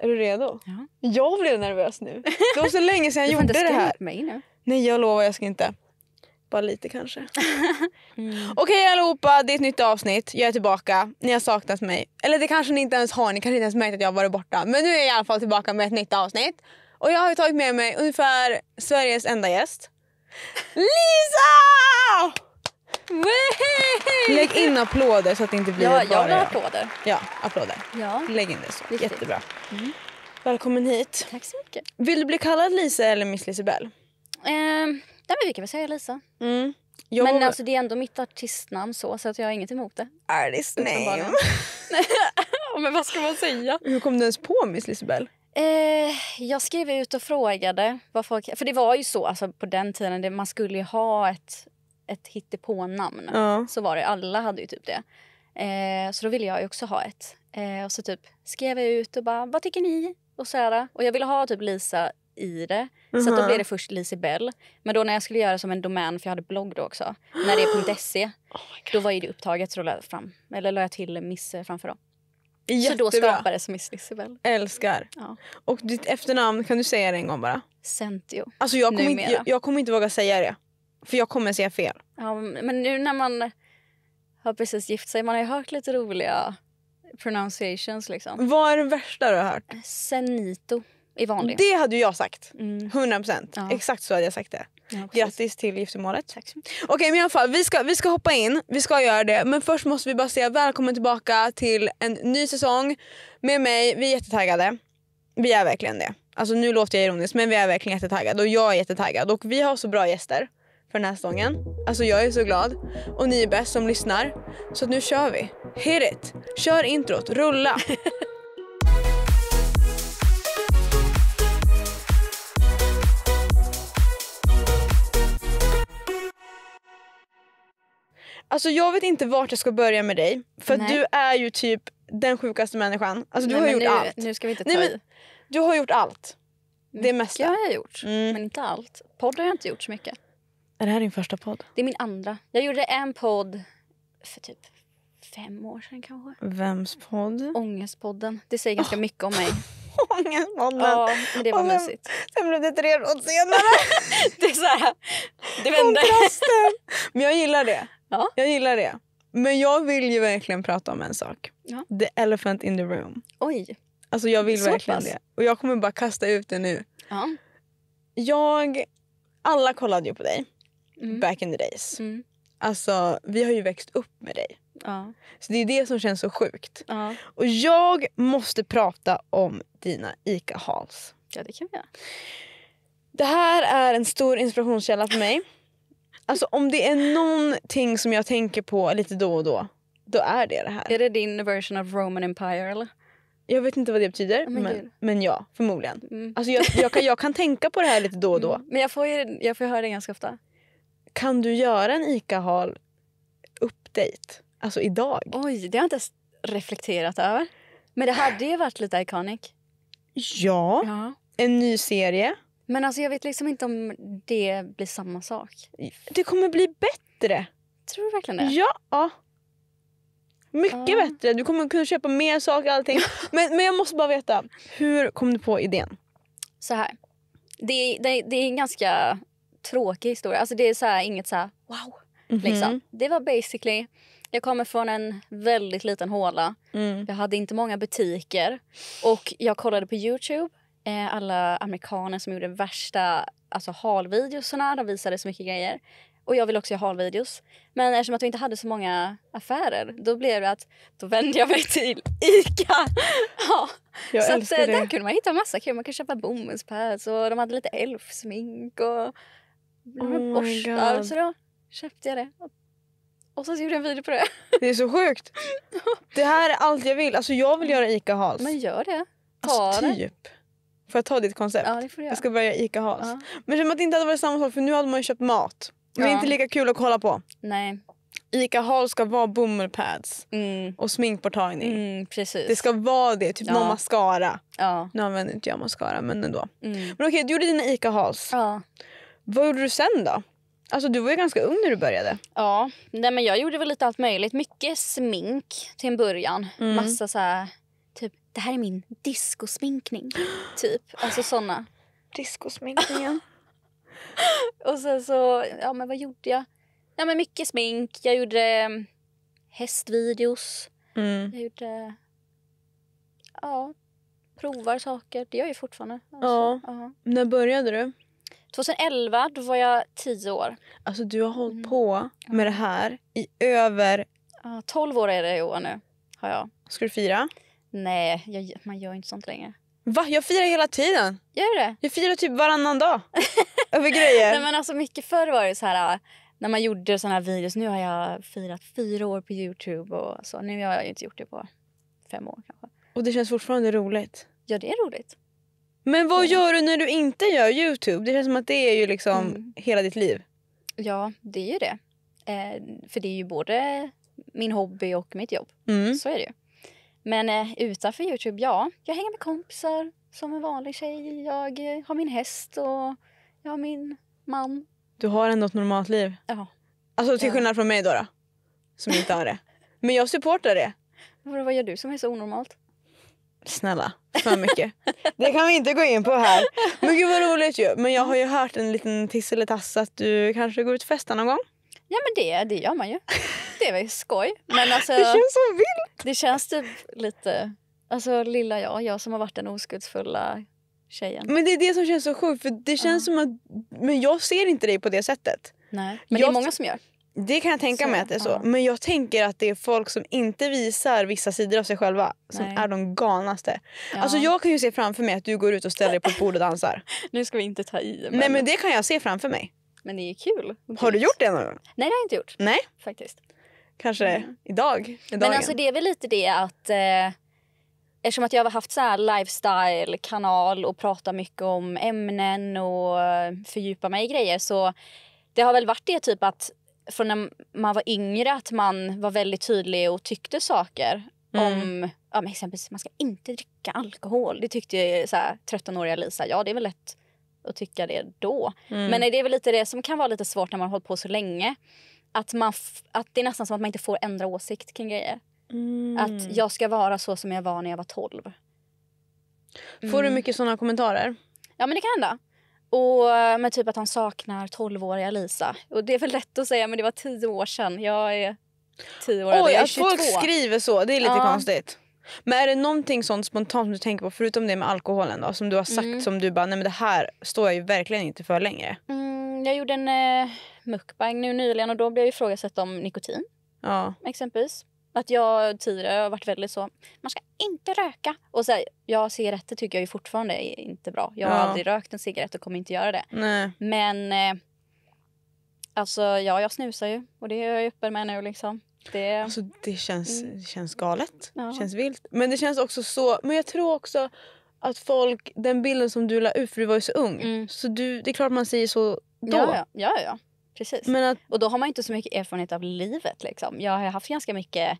Är du redo? Ja. Jag blev nervös nu. Det var så länge sedan jag gjorde det här. Du mig nu. Nej, jag lovar jag ska inte. Bara lite kanske. mm. Okej okay, allihopa, det är ett nytt avsnitt. Jag är tillbaka. Ni har saknat mig. Eller det kanske ni inte ens har. Ni kanske inte ens märkt att jag har varit borta. Men nu är jag i alla fall tillbaka med ett nytt avsnitt. Och jag har ju tagit med mig ungefär Sveriges enda gäst. Lisa! Lägg in applåder så att det inte blir ja, bara... Jag vill ha applåder. Ja, applåder. Ja. Lägg in det så. Viktigt. Jättebra. Mm. Välkommen hit. Tack så mycket. Vill du bli kallad Lisa eller Miss Lisebell? Eh, nej men vi kan väl säga Lisa. Mm. men alltså, det är ändå mitt artistnamn så, så att jag har inget emot det. Artist name. men vad ska man säga? Hur kom du ens på Miss Lisebell? Eh, jag skrev ut och frågade. Vad folk, för det var ju så alltså, på den tiden, det, man skulle ju ha ett ett hittepånamn. Ja. Så var det. Alla hade ju typ det. Eh, så då ville jag också ha ett. Eh, och så typ skrev jag ut och bara, vad tycker ni? Och Sara. Och jag ville ha typ Lisa i det. Mm-hmm. Så då mhm. blev det först Lisibell. Men då när jag skulle göra som en domän, för jag hade blogg då också, när det är .se, oh då var ju det upptaget så då la jag, fram, eller la jag till Miss framför dem. Jättebra. Så då skapades Miss Lisibell. Älskar. Ja. Och ditt efternamn, kan du säga det en gång bara? Centio. Alltså jag kommer, inte, jag, jag kommer inte våga säga det. För jag kommer säga fel. Ja, men nu när man har precis gift sig, man har ju hört lite roliga pronunciations liksom. Vad är det värsta du har hört? Senito i vanlig. Det hade jag sagt. 100%. Mm. Ja. Exakt så hade jag sagt det. Ja, Grattis till giftermålet. Tack så men i alla fall, vi ska, vi ska hoppa in, vi ska göra det. Men först måste vi bara säga välkommen tillbaka till en ny säsong med mig. Vi är jättetaggade. Vi är verkligen det. Alltså nu låter jag ironisk men vi är verkligen jättetaggade och jag är jättetaggad och vi har så bra gäster för den här säsongen. Alltså jag är så glad. Och ni är bäst som lyssnar. Så nu kör vi. Hit it! Kör introt, rulla! Alltså jag vet inte vart jag ska börja med dig. För att du är ju typ den sjukaste människan. Alltså du Nej, har gjort nu, allt. Nu ska vi inte ta Nej, men, Du har gjort allt. Det mesta. Mycket har jag gjort, mm. men inte allt. Podd har jag inte gjort så mycket. Är det här din första podd? Det är min andra. Jag gjorde en podd för typ fem år sedan kanske. Vems podd? Ångestpodden. Det säger ganska oh. mycket om mig. Ångestpodden. Ja, men det var men, mysigt. Sen blev det tre råd senare. det är så här, det vände. men jag gillar det. Ja. Jag gillar det. Men jag vill ju verkligen prata om en sak. Ja. The elephant in the room. Oj. Alltså jag vill så verkligen pass. det. Och jag kommer bara kasta ut det nu. Ja. Jag... Alla kollade ju på dig mm. back in the days. Mm. Alltså, vi har ju växt upp med dig. Ja. Så Det är det som känns så sjukt. Ja. Och jag måste prata om dina ica halls Ja, det kan vi göra. Det här är en stor inspirationskälla för mig. Alltså om det är någonting som jag tänker på lite då och då, då är det det här. Är det din version av Roman Empire eller? Jag vet inte vad det betyder, oh men, men, ja, förmodligen. Mm. Alltså jag, jag, kan, jag kan tänka på det här lite då och då. Mm. Men jag får, ju, jag får höra det ganska ofta. Kan du göra en ICA-hal update? Alltså idag? Oj, det har jag inte ens reflekterat över. Men det hade ju varit lite iconic. Ja. ja. En ny serie. Men alltså jag vet liksom inte om det blir samma sak. Det kommer bli bättre. Tror du verkligen det? Ja. Mycket uh. bättre. Du kommer kunna köpa mer saker. Allting. men, men jag måste bara veta, hur kom du på idén? Så här. Det, det, det är en ganska tråkig historia. Alltså det är så här, inget så här, wow. Mm -hmm. liksom. Det var basically, jag kommer från en väldigt liten håla. Mm. Jag hade inte många butiker. Och jag kollade på Youtube. Eh, alla amerikaner som gjorde värsta alltså halvideosarna. De visade så mycket grejer. Och jag vill också göra halvideos. Men eftersom att vi inte hade så många affärer då blev det att då vände jag mig till ICA. ja. Jag så att, eh, det. där kunde man hitta massa kul. Man kunde köpa bomullspads och de hade lite elfsmink och oh med borstar. Så då köpte jag det. Och så gjorde jag en video på det. Det är så sjukt. Det här är allt jag vill. Alltså jag vill göra mm. ICA-hals. Men gör det. Ta alltså, det. typ. Får jag ta ditt koncept? Ja, det får du göra. Jag ska börja ICA-hals. Ja. Men som att det inte hade varit samma sak för nu hade man ju köpt mat. ja. det är inte lika kul att kolla på. Nej. ICA-hal ska vara bomullpads mm. och sminkborttagning. Mm, precis. Det ska vara det, typ ja. någon mascara. Ja. Nu använder inte jag mascara men ändå. Mm. Men okej, du gjorde dina ICA-hals. Ja. Vad gjorde du sen då? Alltså du var ju ganska ung när du började. Ja, nej men jag gjorde väl lite allt möjligt. Mycket smink till en början. Mm. Massa så här, typ det här är min diskosminkning. Typ, alltså såna. Diskosminkningen. och sen så, ja men vad gjorde jag? Ja men mycket smink. Jag gjorde mm, hästvideos. Mm. Jag gjorde, ja, provar saker. Det gör jag ju fortfarande. Alltså, ja. Aha. När började du? 2011, då var jag 10 år. Alltså du har hållit mm. på med det här i över... Uh, 12 år är det i år nu. Har jag. Ska du fira? Nej, jag, man gör inte sånt längre. Va? Jag firar hela tiden. Gör det? Jag firar typ varannan dag. över grejer. Nej, men alltså, mycket förr var det så här när man gjorde såna här videos. Nu har jag firat fyra år på Youtube och så. Nu har jag inte gjort det på fem år kanske. Och det känns fortfarande roligt? Ja, det är roligt. Men vad gör du när du inte gör Youtube? Det känns som att det är ju liksom mm. hela ditt liv. Ja, det är ju det. Eh, för det är ju både min hobby och mitt jobb. Mm. Så är det ju. Men eh, utanför Youtube, ja. Jag hänger med kompisar som en vanlig tjej. Jag eh, har min häst och jag har min man. Du har ändå ett normalt liv. Ja. Alltså till ja. skillnad från mig då, då som inte har det. Men jag supportar det. Vad gör du som är så onormalt? Snälla, för mycket. det kan vi inte gå in på här. Men gud vad roligt ju. Men jag har ju hört en liten tiss eller tass att du kanske går ut och festar någon gång. Ja men det, det gör man ju. Det var ju skoj. Men alltså, det känns så vilt. Det känns typ lite... Alltså lilla jag, jag som har varit den oskuldsfulla tjejen. Men det är det som känns så sjukt för det känns uh. som att... Men jag ser inte dig på det sättet. Nej, men jag, det är många som gör. Det kan jag tänka så, mig att det är så. Ja. Men jag tänker att det är folk som inte visar vissa sidor av sig själva som Nej. är de galnaste. Ja. Alltså jag kan ju se framför mig att du går ut och ställer dig på ett bord och dansar. nu ska vi inte ta i. Men... Nej men det kan jag se framför mig. Men det är kul. Har du gjort det någon gång? Nej det har jag inte gjort. Nej. Faktiskt. Kanske mm. idag. Men alltså det är väl lite det att eh, eftersom att jag har haft så här lifestyle-kanal och pratat mycket om ämnen och eh, fördjupa mig i grejer så det har väl varit det typ att från när man var yngre att man var väldigt tydlig och tyckte saker. Mm. Om ja, men exempelvis man ska inte dricka alkohol. Det tyckte så här, 13-åriga Lisa. Ja, det är väl lätt att tycka det då. Mm. Men det är väl lite det som kan vara lite svårt när man har hållit på så länge. Att, man att det är nästan som att man inte får ändra åsikt kring grejer. Mm. Att jag ska vara så som jag var när jag var 12. Får du mm. mycket såna kommentarer? Ja, men det kan hända. Och eh, med typ att han saknar 12-åriga Lisa. Och det är väl lätt att säga, men det var tio år sedan. Jag är tio år Oj, jag är 22. att folk skriver så, det är lite ja. konstigt. Men är det någonting sånt spontant som du tänker på, förutom det med alkoholen då, som du har sagt mm. som du bara, nej men det här står jag ju verkligen inte för längre? Mm, jag gjorde en eh, mukbang nu nyligen och då blev jag ifrågasatt om nikotin. Ja. Exempelvis. Att jag tidigare har varit väldigt så, man ska inte röka. Och så här, ja, cigaretter tycker jag ju fortfarande är inte bra. Jag har ja. aldrig rökt en cigarett och kommer inte göra det. Nej. Men eh, alltså ja, jag snusar ju och det är jag öppen med nu liksom. Det, alltså, det känns, mm. känns galet. Ja. känns vilt. Men det känns också så, men jag tror också att folk, den bilden som du la ut, för du var ju så ung. Mm. Så du, det är klart man säger så då. Ja, ja. ja, ja. Precis. Men att... Och då har man inte så mycket erfarenhet av livet. Liksom. Jag har haft ganska mycket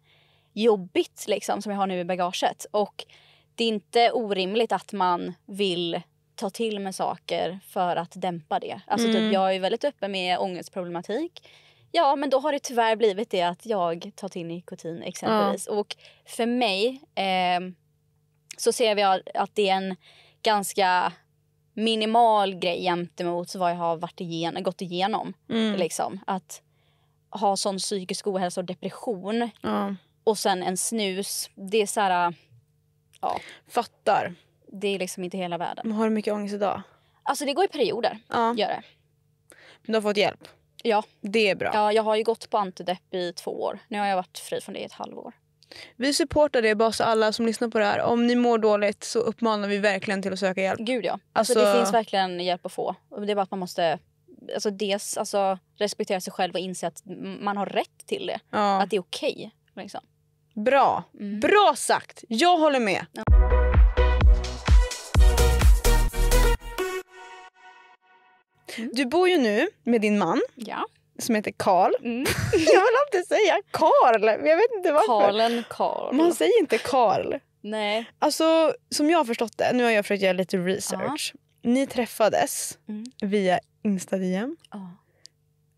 jobbigt liksom, som jag har nu i bagaget. Och det är inte orimligt att man vill ta till med saker för att dämpa det. Alltså, typ, mm. typ, jag är väldigt öppen med ångestproblematik. Ja, men då har det tyvärr blivit det att jag tar till nikotin exempelvis. Ja. Och för mig eh, så ser vi att det är en ganska minimal grej gentemot vad jag har varit igen, gått igenom. Mm. Liksom. Att ha sån psykisk ohälsa och depression mm. och sen en snus. Det är så här... Äh, ja. Fattar. Det är liksom inte hela världen. Men har du mycket ångest idag? Alltså det går i perioder. Ja. Gör det. Men du har fått hjälp? Ja. Det är bra. Ja, jag har ju gått på antidepp i två år. Nu har jag varit fri från det i ett halvår. Vi supportar det bara så alla som lyssnar på det här. Om ni mår dåligt så uppmanar vi verkligen till att söka hjälp. Gud ja. Alltså, alltså det finns verkligen hjälp att få. Det är bara att man måste alltså, dels alltså, respektera sig själv och inse att man har rätt till det. Ja. Att det är okej. Okay, liksom. Bra. Mm. Bra sagt. Jag håller med. Ja. Du bor ju nu med din man. Ja som heter Karl. Mm. jag vill alltid säga Karl. Jag vet inte varför. Karlen Karl. Man säger inte Karl. Nej. Alltså, som jag har förstått det, nu har jag försökt göra lite research. Ja. Ni träffades mm. via Insta-DM. Ja.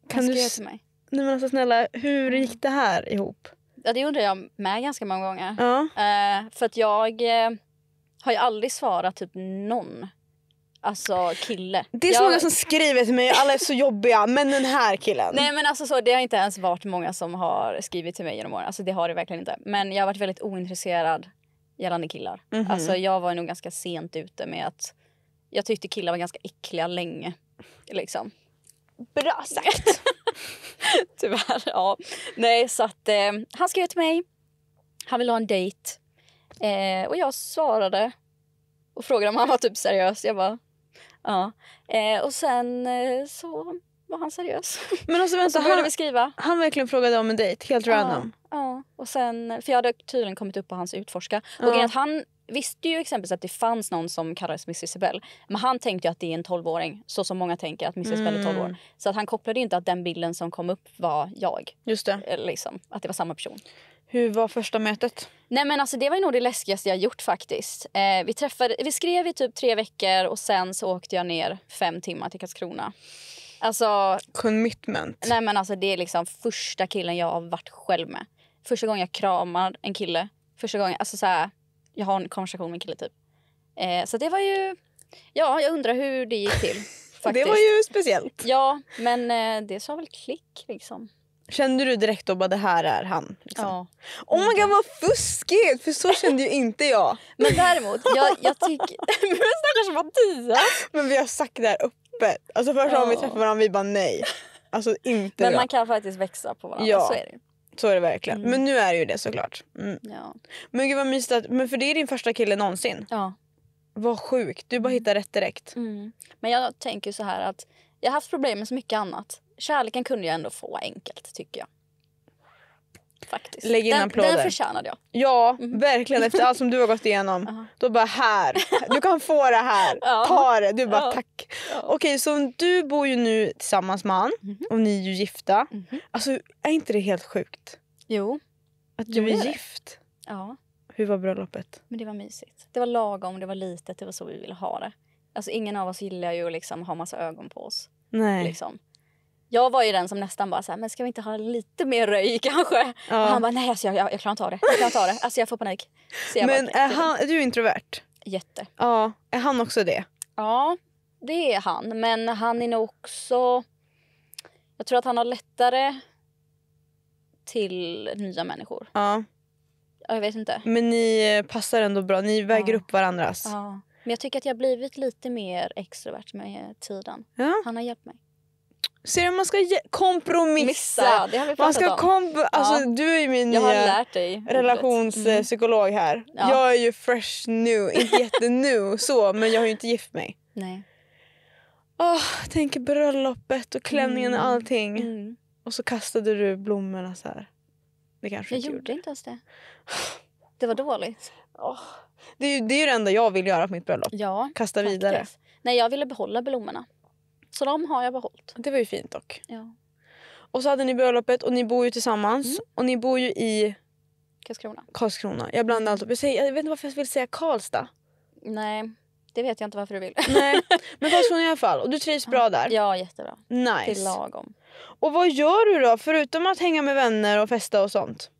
Kan du... till mig. Nej men alltså snälla, hur mm. gick det här ihop? Ja det undrar jag med ganska många gånger. Ja. Uh, för att jag uh, har ju aldrig svarat typ någon alltså, kille. Det är så jag... många som skriver till mig, alla är så jobbiga, men den här killen. Nej men alltså så, det har inte ens varit många som har skrivit till mig genom åren, alltså det har det verkligen inte. Men jag har varit väldigt ointresserad gällande killar. Mm -hmm. Alltså jag var nog ganska sent ute med att jag tyckte killar var ganska äckliga länge. Liksom. Bra sagt! Tyvärr, ja. Nej, så att eh, han skrev till mig. Han ville ha en dejt. Eh, och jag svarade och frågade om han var typ seriös. Jag bara, Ja. Eh, och sen eh, så var han seriös. Men alltså, vänta, och så började han, vi skriva. Han verkligen frågade om en dejt, helt ja, random? Ja. Och sen, för jag hade tydligen kommit upp på hans utforska. Ja. Och att han visste ju exempelvis att det fanns någon som kallades Miss Isabel. Men han tänkte ju att det är en 12-åring, så som många tänker att Miss mm. är 12 år. Så att han kopplade inte att den bilden som kom upp var jag. Just det. Eh, liksom, att det var samma person. Hur var första mötet? Nej men alltså det var nog det läskigaste jag gjort faktiskt. Eh, vi, träffade, vi skrev i typ tre veckor och sen så åkte jag ner fem timmar till Karlskrona. Alltså... Commitment. Nej men alltså det är liksom första killen jag har varit själv med. Första gången jag kramar en kille. Första gången, alltså så här, jag har en konversation med en kille typ. Eh, så det var ju, ja jag undrar hur det gick till. det var ju speciellt. Ja men eh, det sa väl klick liksom. Kände du direkt då att det här är han? Liksom? Ja. Oh my god vad fuskigt! För så kände ju inte jag. Men däremot, jag, jag tycker... men stackars Mattias! Men vi har sagt det här öppet. Alltså första gången ja. vi träffade varandra vi bara nej. Alltså inte Men man kan faktiskt växa på varandra, ja. så är det Så är det verkligen. Mm. Men nu är det ju det såklart. Mm. Ja. Men gud vad mysigt att, men för det är din första kille någonsin. Ja. Vad sjukt, du bara hittar rätt direkt. Mm. Men jag tänker så här att jag har haft problem med så mycket annat kärleken kunde jag ändå få enkelt tycker jag. Faktiskt. Lägg in den, applåder. Den förtjänade jag. Ja, mm. verkligen. Efter allt som du har gått igenom. Uh -huh. Då bara här, du kan få det här. Uh -huh. Ta det. Du bara uh -huh. tack. Okej, okay, så du bor ju nu tillsammans med han mhm. och ni är ju gifta. Mhm. Alltså är inte det helt sjukt? Jo. Att du är gift? Ja. Hur var bröllopet? Men det var mysigt. Det var lagom, det var litet, det var så vi ville ha det. Alltså ingen av oss gillar ju att liksom ha massa ögon på oss. Nej. Liksom. Jag var ju den som nästan bara så här, men ska vi inte ha lite mer röj kanske? Ja. Och han bara, nej alltså, jag, jag, jag klarar inte av det. Jag klarar inte av det. Alltså jag får panik. Jag men bara, är, typ. han, är du introvert? Jätte. Ja. Är han också det? Ja, det är han. Men han är nog också... Jag tror att han har lättare till nya människor. Ja. Jag vet inte. Men ni passar ändå bra. Ni väger ja. upp varandras. Ja. Men jag tycker att jag har blivit lite mer extrovert med tiden. Ja. Han har hjälpt mig. Ser du, man ska kompromissa. Missa, man ska komp om. alltså, ja. Du är min nya eh, relationspsykolog här. Mm. Ja. Jag är ju fresh nu, inte jättenu så, men jag har ju inte gift mig. Nej. Oh, tänk bröllopet och klänningen mm. och allting. Mm. Och så kastade du blommorna så här. Det kanske jag gjorde gjorde inte ens det. Det var dåligt. Oh. Det, är ju, det är ju det enda jag vill göra på mitt bröllop. Ja, Kasta faktiskt. vidare. Nej, jag ville behålla blommorna. Så de har jag behållit. Det var ju fint dock. Ja. Och så hade ni bröllopet och ni bor ju tillsammans. Mm. Och ni bor ju i... Karlskrona. Karlskrona. Jag blandar allt upp. Jag, säger, jag vet inte varför jag vill säga Karlstad. Nej, det vet jag inte varför du vill. Nej, men Karlskrona i alla fall. Och du trivs bra där? Ja, jättebra. Nice. Till lagom. Och vad gör du då? Förutom att hänga med vänner och festa och sånt?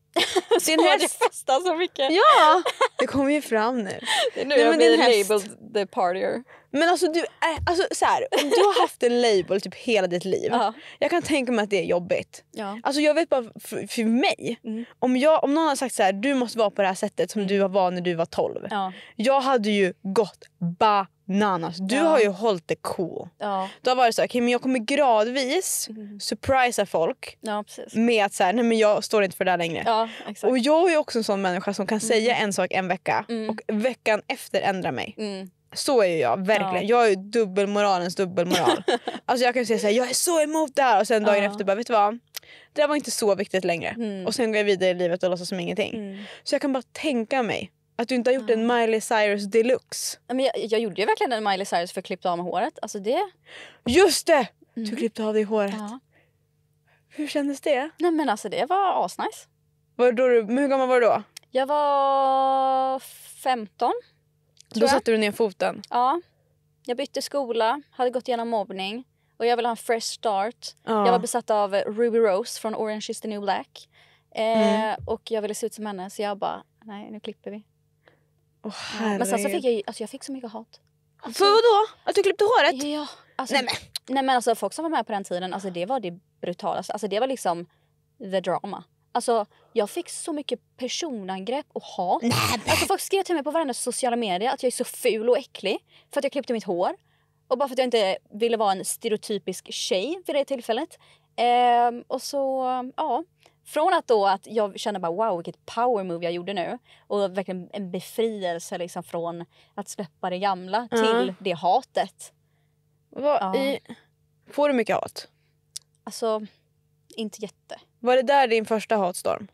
din häst... festar så mycket. Ja, det kommer ju fram nu. Det är nu Nej, jag blir labeled the partier. Men alltså, du, eh, alltså så här, om du har haft en label typ hela ditt liv. Uh -huh. Jag kan tänka mig att det är jobbigt. Ja. Alltså jag vet bara för, för mig. Mm. Om, jag, om någon har sagt så här, du måste vara på det här sättet som du var när du var 12. Ja. Jag hade ju gått ba nanas. Du ja. har ju hållit det cool. Ja. Du har varit så här, okay, men jag kommer gradvis mm. surprisa folk ja, med att så här, nej men jag står inte för det där längre. Ja, och jag är också en sån människa som kan mm. säga en sak en vecka mm. och veckan efter ändra mig. Mm. Så är ju jag verkligen. Ja. Jag är dubbelmoralens dubbelmoral. alltså jag kan säga så här, jag är så emot det här och sen dagen efter bara vet du vad? Det var inte så viktigt längre. Mm. Och sen går jag vidare i livet och låtsas som ingenting. Mm. Så jag kan bara tänka mig att du inte har gjort en Miley Cyrus deluxe. Men jag, jag gjorde ju verkligen en Miley Cyrus för att klippa av mig håret. Alltså det... Just det! Du mm. klippte av dig håret. Ja. Hur kändes det? Nej men alltså det var asnice. Var då du, hur gammal var du då? Jag var 15. Då jag. satte du ner foten? Ja. Jag bytte skola, hade gått igenom mobbning och jag ville ha en fresh start. Ja. Jag var besatt av Ruby Rose från Orange is the new black. Eh, mm. Och jag ville se ut som henne så jag bara, nej nu klipper vi. Oh, men sen så fick jag, alltså, jag fick så mycket hat. Alltså, För vadå? Att alltså, du klippte håret? Ja. Alltså, nej, men. nej men alltså folk som var med på den tiden, alltså det var det brutalaste. Alltså det var liksom the drama. Alltså jag fick så mycket personangrepp och hat. Nej, men. Alltså folk skrev till mig på varenda sociala medier att jag är så ful och äcklig för att jag klippte mitt hår. Och bara för att jag inte ville vara en stereotypisk tjej vid det tillfället. Ehm, och så, ja. Från att då att jag kände bara wow vilket power move jag gjorde nu och verkligen en befrielse liksom från att släppa det gamla till det hatet. Vad, uh. i, får du mycket hat? Alltså inte jätte. Var det där din första hatstorm?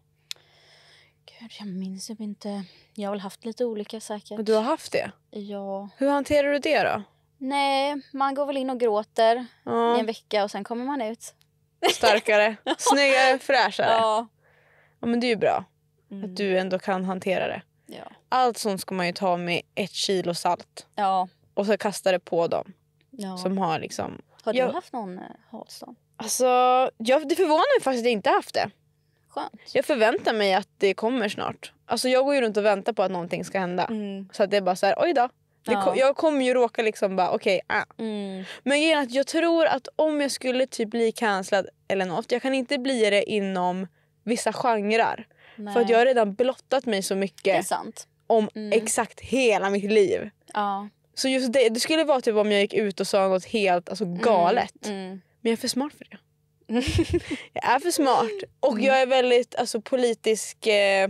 Gud, jag minns typ inte. Jag har väl haft lite olika säkert. du har haft det? Ja. Hur hanterar du det då? Nej, man går väl in och gråter ja. i en vecka och sen kommer man ut starkare, snyggare, fräschare. Ja. ja. men det är ju bra mm. att du ändå kan hantera det. Ja. Allt sånt ska man ju ta med ett kilo salt ja. och så kasta det på dem som har liksom... Har du jag... haft någon eh, halsdam? Alltså, jag, det förvånar mig faktiskt att jag inte haft det. Skönt. Jag förväntar mig att det kommer snart. Alltså jag går ju runt och väntar på att någonting ska hända. Mm. Så att det är bara så här, oj då, Ja. jag kommer ju råka liksom bara okej, okay, ah. mm. Men grejen att jag tror att om jag skulle typ bli cancellad eller något, jag kan inte bli det inom vissa genrer. Nej. För att jag har redan blottat mig så mycket om mm. exakt hela mitt liv. Ja. Så just det, det skulle vara typ om jag gick ut och sa något helt alltså, mm, galet. Mm. Men jag är för smart för det. jag är för smart och jag är väldigt alltså, politisk eh,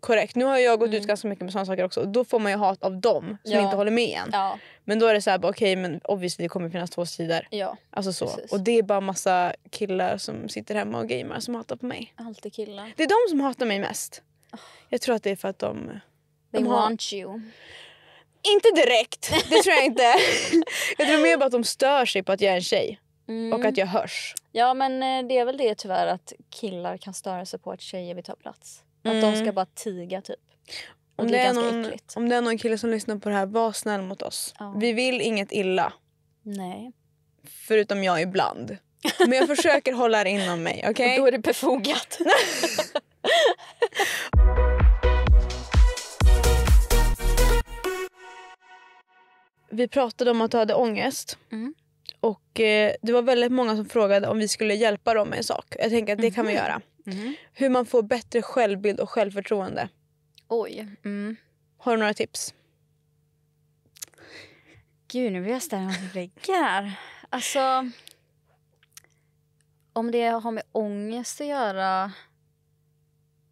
Korrekt. Nu har jag gått mm. ut ganska mycket med sådana saker också. Då får man ju hat av dem som ja. inte håller med en. Ja. Men då är det så här, okej okay, men obviously det kommer finnas två sidor. Ja. Alltså så. Precis. Och det är bara massa killar som sitter hemma och gamer som hatar på mig. Alltid killar. Det är de som hatar mig mest. Ah. Jag tror att det är för att de... They de want har... you. Inte direkt, det tror jag inte. jag tror mer bara att de stör sig på att jag är en tjej. Mm. Och att jag hörs. Ja men eh, det är väl det tyvärr att killar kan störa sig på att tjejer vill ta plats. Mm. Att de ska eh. bara tiga typ. Och om det, är, är någon, äckligt. om det är någon kille som lyssnar på det här, var snäll mot oss. Ja. Vi vill inget illa. Nej. Förutom jag ibland. Men jag försöker hålla det inom mig. Okay? Och då är det befogat. vi pratade om att du hade ångest. Mm. Och eh, Det var väldigt många som frågade om vi skulle hjälpa dem med en sak. Jag tänker att det mm kan vi mhm. göra. Mm. Hur man får bättre självbild och självförtroende. Oj. Mm. Har du några tips? Gud, nu blir jag ställd mot väggar. Alltså... Om det har med ångest att göra...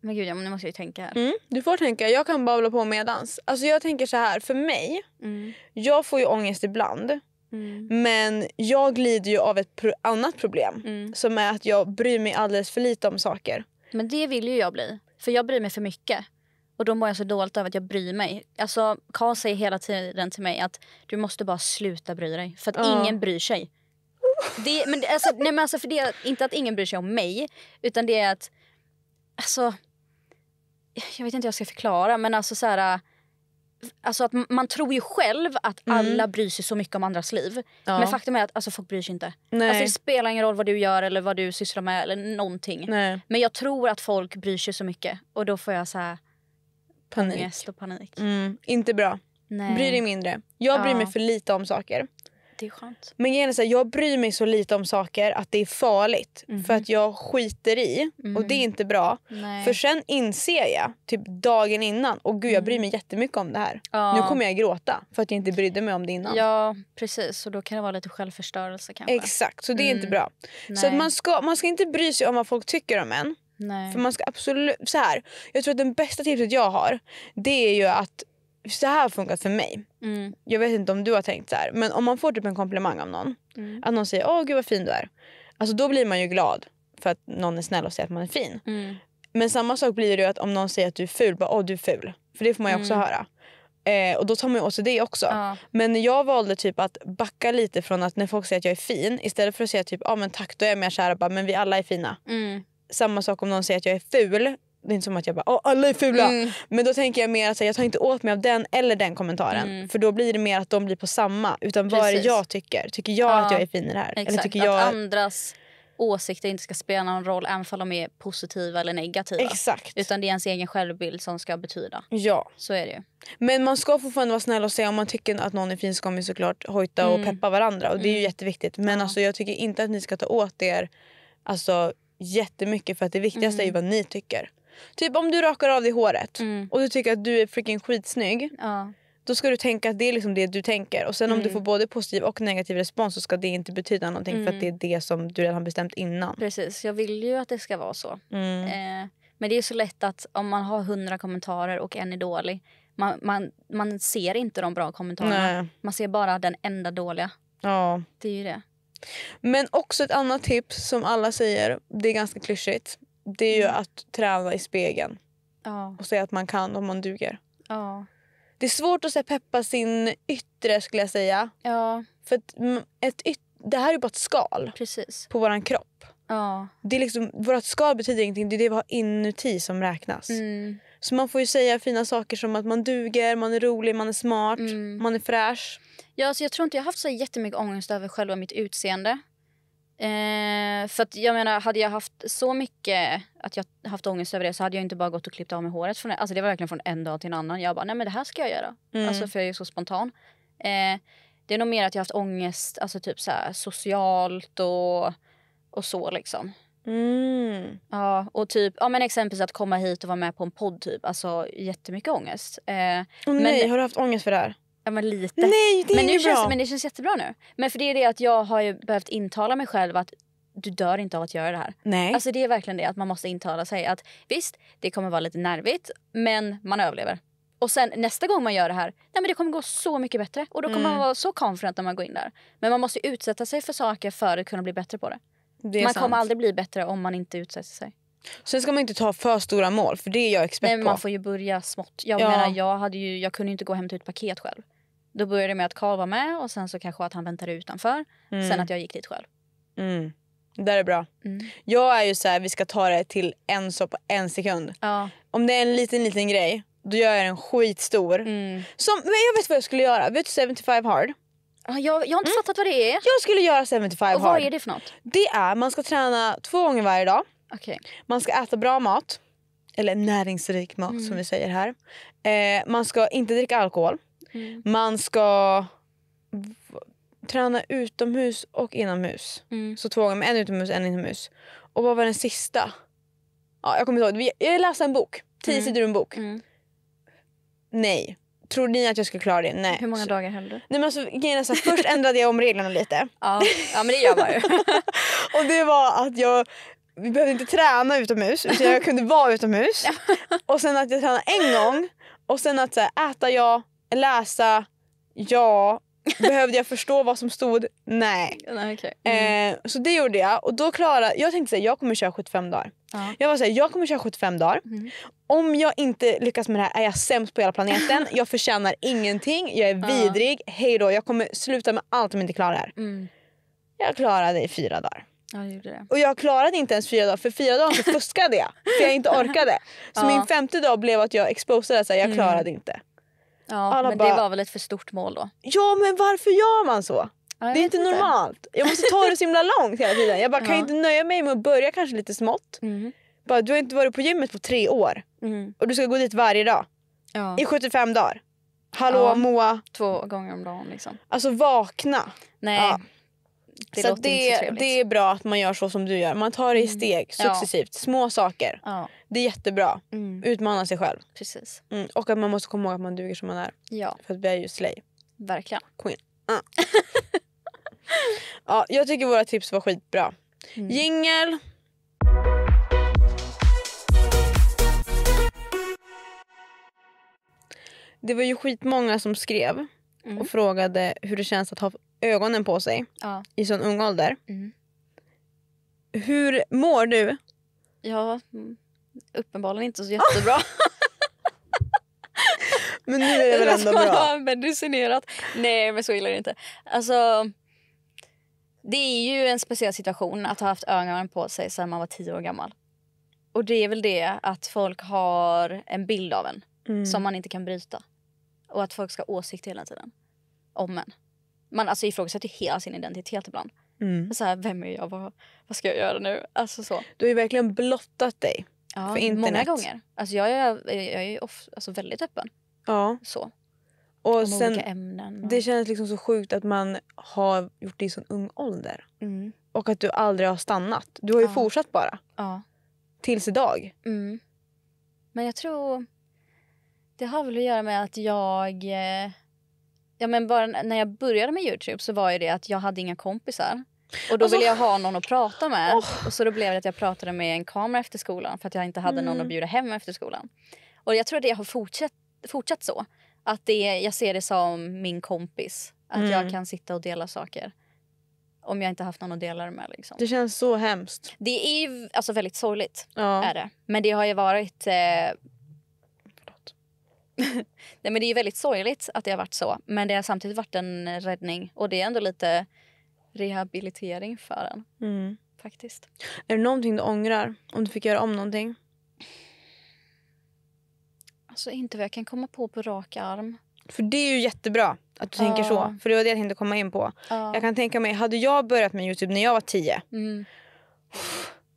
Men gud, nu måste jag ju tänka här. Mm, du får tänka. Jag kan babbla på medans. Alltså jag tänker så här, för mig. Mm. Jag får ju ångest ibland. Mm. Men jag lider ju av ett pro annat problem mm. som är att jag bryr mig alldeles för lite om saker. Men det vill ju jag bli. För jag bryr mig för mycket. Och då mår jag så dåligt över att jag bryr mig. Alltså Karl säger hela tiden till mig att du måste bara sluta bry dig. För att uh. ingen bryr sig. Det, men, alltså, nej, men alltså för det, inte att ingen bryr sig om mig. Utan det är att... Alltså... Jag vet inte hur jag ska förklara men alltså så här, Alltså att man tror ju själv att mm. alla bryr sig så mycket om andras liv. Ja. Men faktum är att alltså, folk bryr sig inte. Nej. Alltså, det spelar ingen roll vad du gör eller vad du sysslar med. eller någonting. Nej. Men jag tror att folk bryr sig så mycket och då får jag så här, panik. och panik. Mm. Inte bra. Nej. Bry dig mindre. Jag bryr ja. mig för lite om saker. Det är skönt. Men grejen så här, jag bryr mig så lite om saker att det är farligt. Mm. För att jag skiter i och det är mm. inte bra. Nej. För sen inser jag, typ dagen innan, och gud jag bryr mig mm. jättemycket om det här. Ja. Nu kommer jag gråta för att jag inte brydde mig om det innan. Ja precis och då kan det vara lite självförstörelse kanske. Exakt, så det är inte mm. bra. Nej. Så man, ska, man ska inte bry sig om vad folk tycker om en. Nej. För man ska absolut, så här, jag tror att det bästa tipset jag har det är ju att så här har funkat för mig. Mm. Jag vet inte om du har tänkt så här, men om man får typ en komplimang av någon, mm. att någon säger åh gud vad fin du är. Alltså då blir man ju glad för att någon är snäll och säger att man är fin. Mm. Men samma sak blir det ju att om någon säger att du är ful, bara åh du är ful. För det får man ju också mm. höra. Eh, och då tar man ju åt sig det också. Ja. Men jag valde typ att backa lite från att när folk säger att jag är fin, istället för att säga typ ah, men tack då är jag mer såhär, men vi alla är fina. Mm. Samma sak om någon säger att jag är ful, det är inte som att jag bara oh, alla är fula. Mm. Men då tänker jag mer att jag tar inte åt mig av den eller den kommentaren. Mm. För då blir det mer att de blir på samma. Utan Precis. vad är det jag tycker? Tycker jag ja, att jag är fin i det här? Exakt. Eller tycker jag... Att andras åsikter inte ska spela någon roll även om de är positiva eller negativa. Exakt. Utan det är ens egen självbild som ska betyda. Ja. Så är det ju. Men man ska fortfarande vara snäll och säga om man tycker att någon är fin så ska man såklart hojta mm. och peppa varandra. Och det är ju mm. jätteviktigt. Men ja. Alltså, jag tycker inte att ni ska ta åt er alltså, jättemycket för att det viktigaste är ju mm. vad ni tycker. Typ om du rakar av dig håret mm. och du tycker att du är freaking skitsnygg. Ja. Då ska du tänka att det är liksom det du tänker. Och sen mm. om du mm. får både positiv och negativ respons så ska det inte betyda någonting mm. för att det mm. är det som du redan har bestämt innan. Precis, jag vill ju att det ska vara så. Mm. Eh, men det är så lätt att om man har hundra kommentarer och en är dålig. Man, man, man ser inte de bra kommentarerna. Nej. Man ser bara den enda dåliga. Ja. Det är ju det. Men också ett annat tips som alla säger, det är ganska klyschigt det är ju mm. att träna i spegeln ja. och säga att man kan och man duger. Ja. Det är svårt att peppa sin yttre skulle jag säga. Ja. För att, ett yt det här är ju bara ett skal Precis. på vår kropp. Ja. Det är liksom, vårt skal betyder ingenting, det är det vi har inuti som räknas. Mm. Så man får ju säga fina saker som att man duger, man är rolig, man är smart, mm. man är fräsch. Ja, så jag tror inte jag har haft så jättemycket ångest över själva mitt utseende. Eh, för att jag menar, hade jag haft så mycket att jag haft ångest över det så hade jag inte bara gått och klippt av mig håret. Från, alltså det var verkligen från en dag till en annan. Jag bara, nej men det här ska jag göra. Mm. Alltså för jag är så spontan. Eh, det är nog mer att jag haft ångest, alltså typ så här, socialt och, och så liksom. Mm. Ja, och typ, ja men exempelvis att komma hit och vara med på en podd typ. Alltså jättemycket ångest. Eh, oh, nej, men, har du haft ångest för det här? Ja, men lite. Nej, det är men, nu känns, men det känns jättebra nu. Men för det är det att jag har ju behövt intala mig själv att du dör inte av att göra det här. Nej. Alltså det är verkligen det att man måste intala sig att visst, det kommer vara lite nervigt, men man överlever. Och sen nästa gång man gör det här, nej men det kommer gå så mycket bättre. Och då kommer mm. man vara så confident när man går in där. Men man måste utsätta sig för saker för att kunna bli bättre på det. det man sant. kommer aldrig bli bättre om man inte utsätter sig. Sen ska man inte ta för stora mål för det är jag expert på. Nej man får ju börja smått. Jag ja. menar jag, hade ju, jag kunde ju inte gå och hämta ut paket själv. Då började det med att Karl var med och sen så kanske att han väntade utanför. Mm. Sen att jag gick dit själv. Mm. Det är bra. Mm. Jag är ju så här, vi ska ta det till en så på en sekund. Ja. Om det är en liten, liten grej, då gör jag den skitstor. Mm. Som, men jag vet vad jag skulle göra. Vet du 75 hard? Jag, jag har inte mm. fattat vad det är. Jag skulle göra 75 Och hard. vad är det för något? Det är, man ska träna två gånger varje dag. Okay. Man ska äta bra mat. Eller näringsrik mat mm. som vi säger här. Eh, man ska inte dricka alkohol. Mm. Man ska träna utomhus och inomhus. Mm. Så två gånger, en utomhus en inomhus. Och vad var den sista? Ja, jag kommer inte ihåg. Jag läste en bok. Tio mm. sidor ur en bok. Mm. Nej. Tror ni att jag skulle klara det? Nej. Hur många dagar höll du? Nej, men alltså, så här, först ändrade jag om reglerna lite. ja, ja men det gör man ju. och det var att jag vi behövde inte träna utomhus utan jag kunde vara utomhus. och sen att jag tränade en gång och sen att så här, äta jag läsa, ja. Behövde jag förstå vad som stod? Nej. Nej okay. mm. eh, så det gjorde jag. Och då klarade, Jag tänkte att jag kommer köra 75 dagar. Ja. Jag var såhär, jag kommer köra 75 dagar. Mm. Om jag inte lyckas med det här är jag sämst på hela planeten. jag förtjänar ingenting. Jag är ja. vidrig. Hej då. Jag kommer sluta med allt om jag inte klarar det här. Mm. Jag klarade i fyra dagar. Ja, och jag klarade inte ens fyra dagar för fyra dagar så fuskade jag. för jag inte orkade. Så ja. min femte dag blev att jag exposade så jag mm. klarade mm. inte. Ja, Alla men bara, det var väl ett för stort mål då? Ja, men varför gör man så? Ja, det är inte, inte normalt. Jag måste ta det så himla långt hela tiden. Jag bara, ja. kan jag inte nöja mig med att börja kanske lite smått? Mm. Bara, du har inte varit på gymmet på tre år mm. och du ska gå dit varje dag ja. i 75 dagar. Hallå Moa. Två gånger om dagen liksom. Alltså vakna. Nej. Det så det, så trevligt. det är bra att man gör så som du gör. Man tar det i mm. steg successivt. Små saker. Ja. Det är jättebra. Mm. Utmana sig själv. Precis. Mm. Och att man måste komma ihåg att man duger som man är. Ja. För att vi är ju slay. Verkligen. Queen. Ah. ja, jag tycker våra tips var skitbra. Mm. Jingel! Det var ju skitmånga som skrev mm. och frågade hur det känns att ha ögonen på sig ja. i sån ung ålder. Mm. Hur mår du? Ja, mm uppenbarligen inte så jättebra. men nu är det väl ändå bra? Medicinerat. Nej men så illa är det inte. Alltså, det är ju en speciell situation att ha haft ögonen på sig sedan man var tio år gammal. Och det är väl det att folk har en bild av en mm. som man inte kan bryta. Och att folk ska ha åsikter hela tiden om en. Man alltså, ifrågasätter hela sin identitet ibland. Mm. Så här, vem är jag? Vad, vad ska jag göra nu? Alltså så. Du har ju verkligen blottat dig. Ja, för internet. många gånger. Alltså jag är, jag är off, alltså väldigt öppen. Ja. Så. Och Om sen, olika ämnen. Och... Det känns liksom så sjukt att man har gjort det i sån ung ålder. Mm. Och att du aldrig har stannat. Du har ju ja. fortsatt bara. Ja. Tills idag. Mm. Men jag tror... Det har väl att göra med att jag... Eh, ja men bara när jag började med Youtube så var ju det att jag hade inga kompisar. Och då alltså, ville jag ha någon att prata med. Oh. Och så då blev det att jag pratade med en kamera efter skolan för att jag inte hade mm. någon att mm. bjuda hem efter skolan. Och jag tror att det har fortsatt, fortsatt så. Att det, jag ser det som min kompis. Att mm. jag kan sitta och dela saker. Om jag inte haft någon att dela det med. Liksom. Det känns så hemskt. Det är ju, alltså väldigt sorgligt. Ja. Är det. Men det har ju varit... Eh... Nej, men det är väldigt sorgligt att det har varit så. Men det har samtidigt varit en räddning. Och det är ändå lite rehabilitering för en. Mm. Faktiskt. Är det någonting du ångrar om du fick göra om någonting? Alltså inte vad jag kan komma på på rak arm. För det är ju jättebra att du uh. tänker så. För det var det jag tänkte komma in på. Uh. Jag kan tänka mig, hade jag börjat med Youtube när jag var tio. Mm.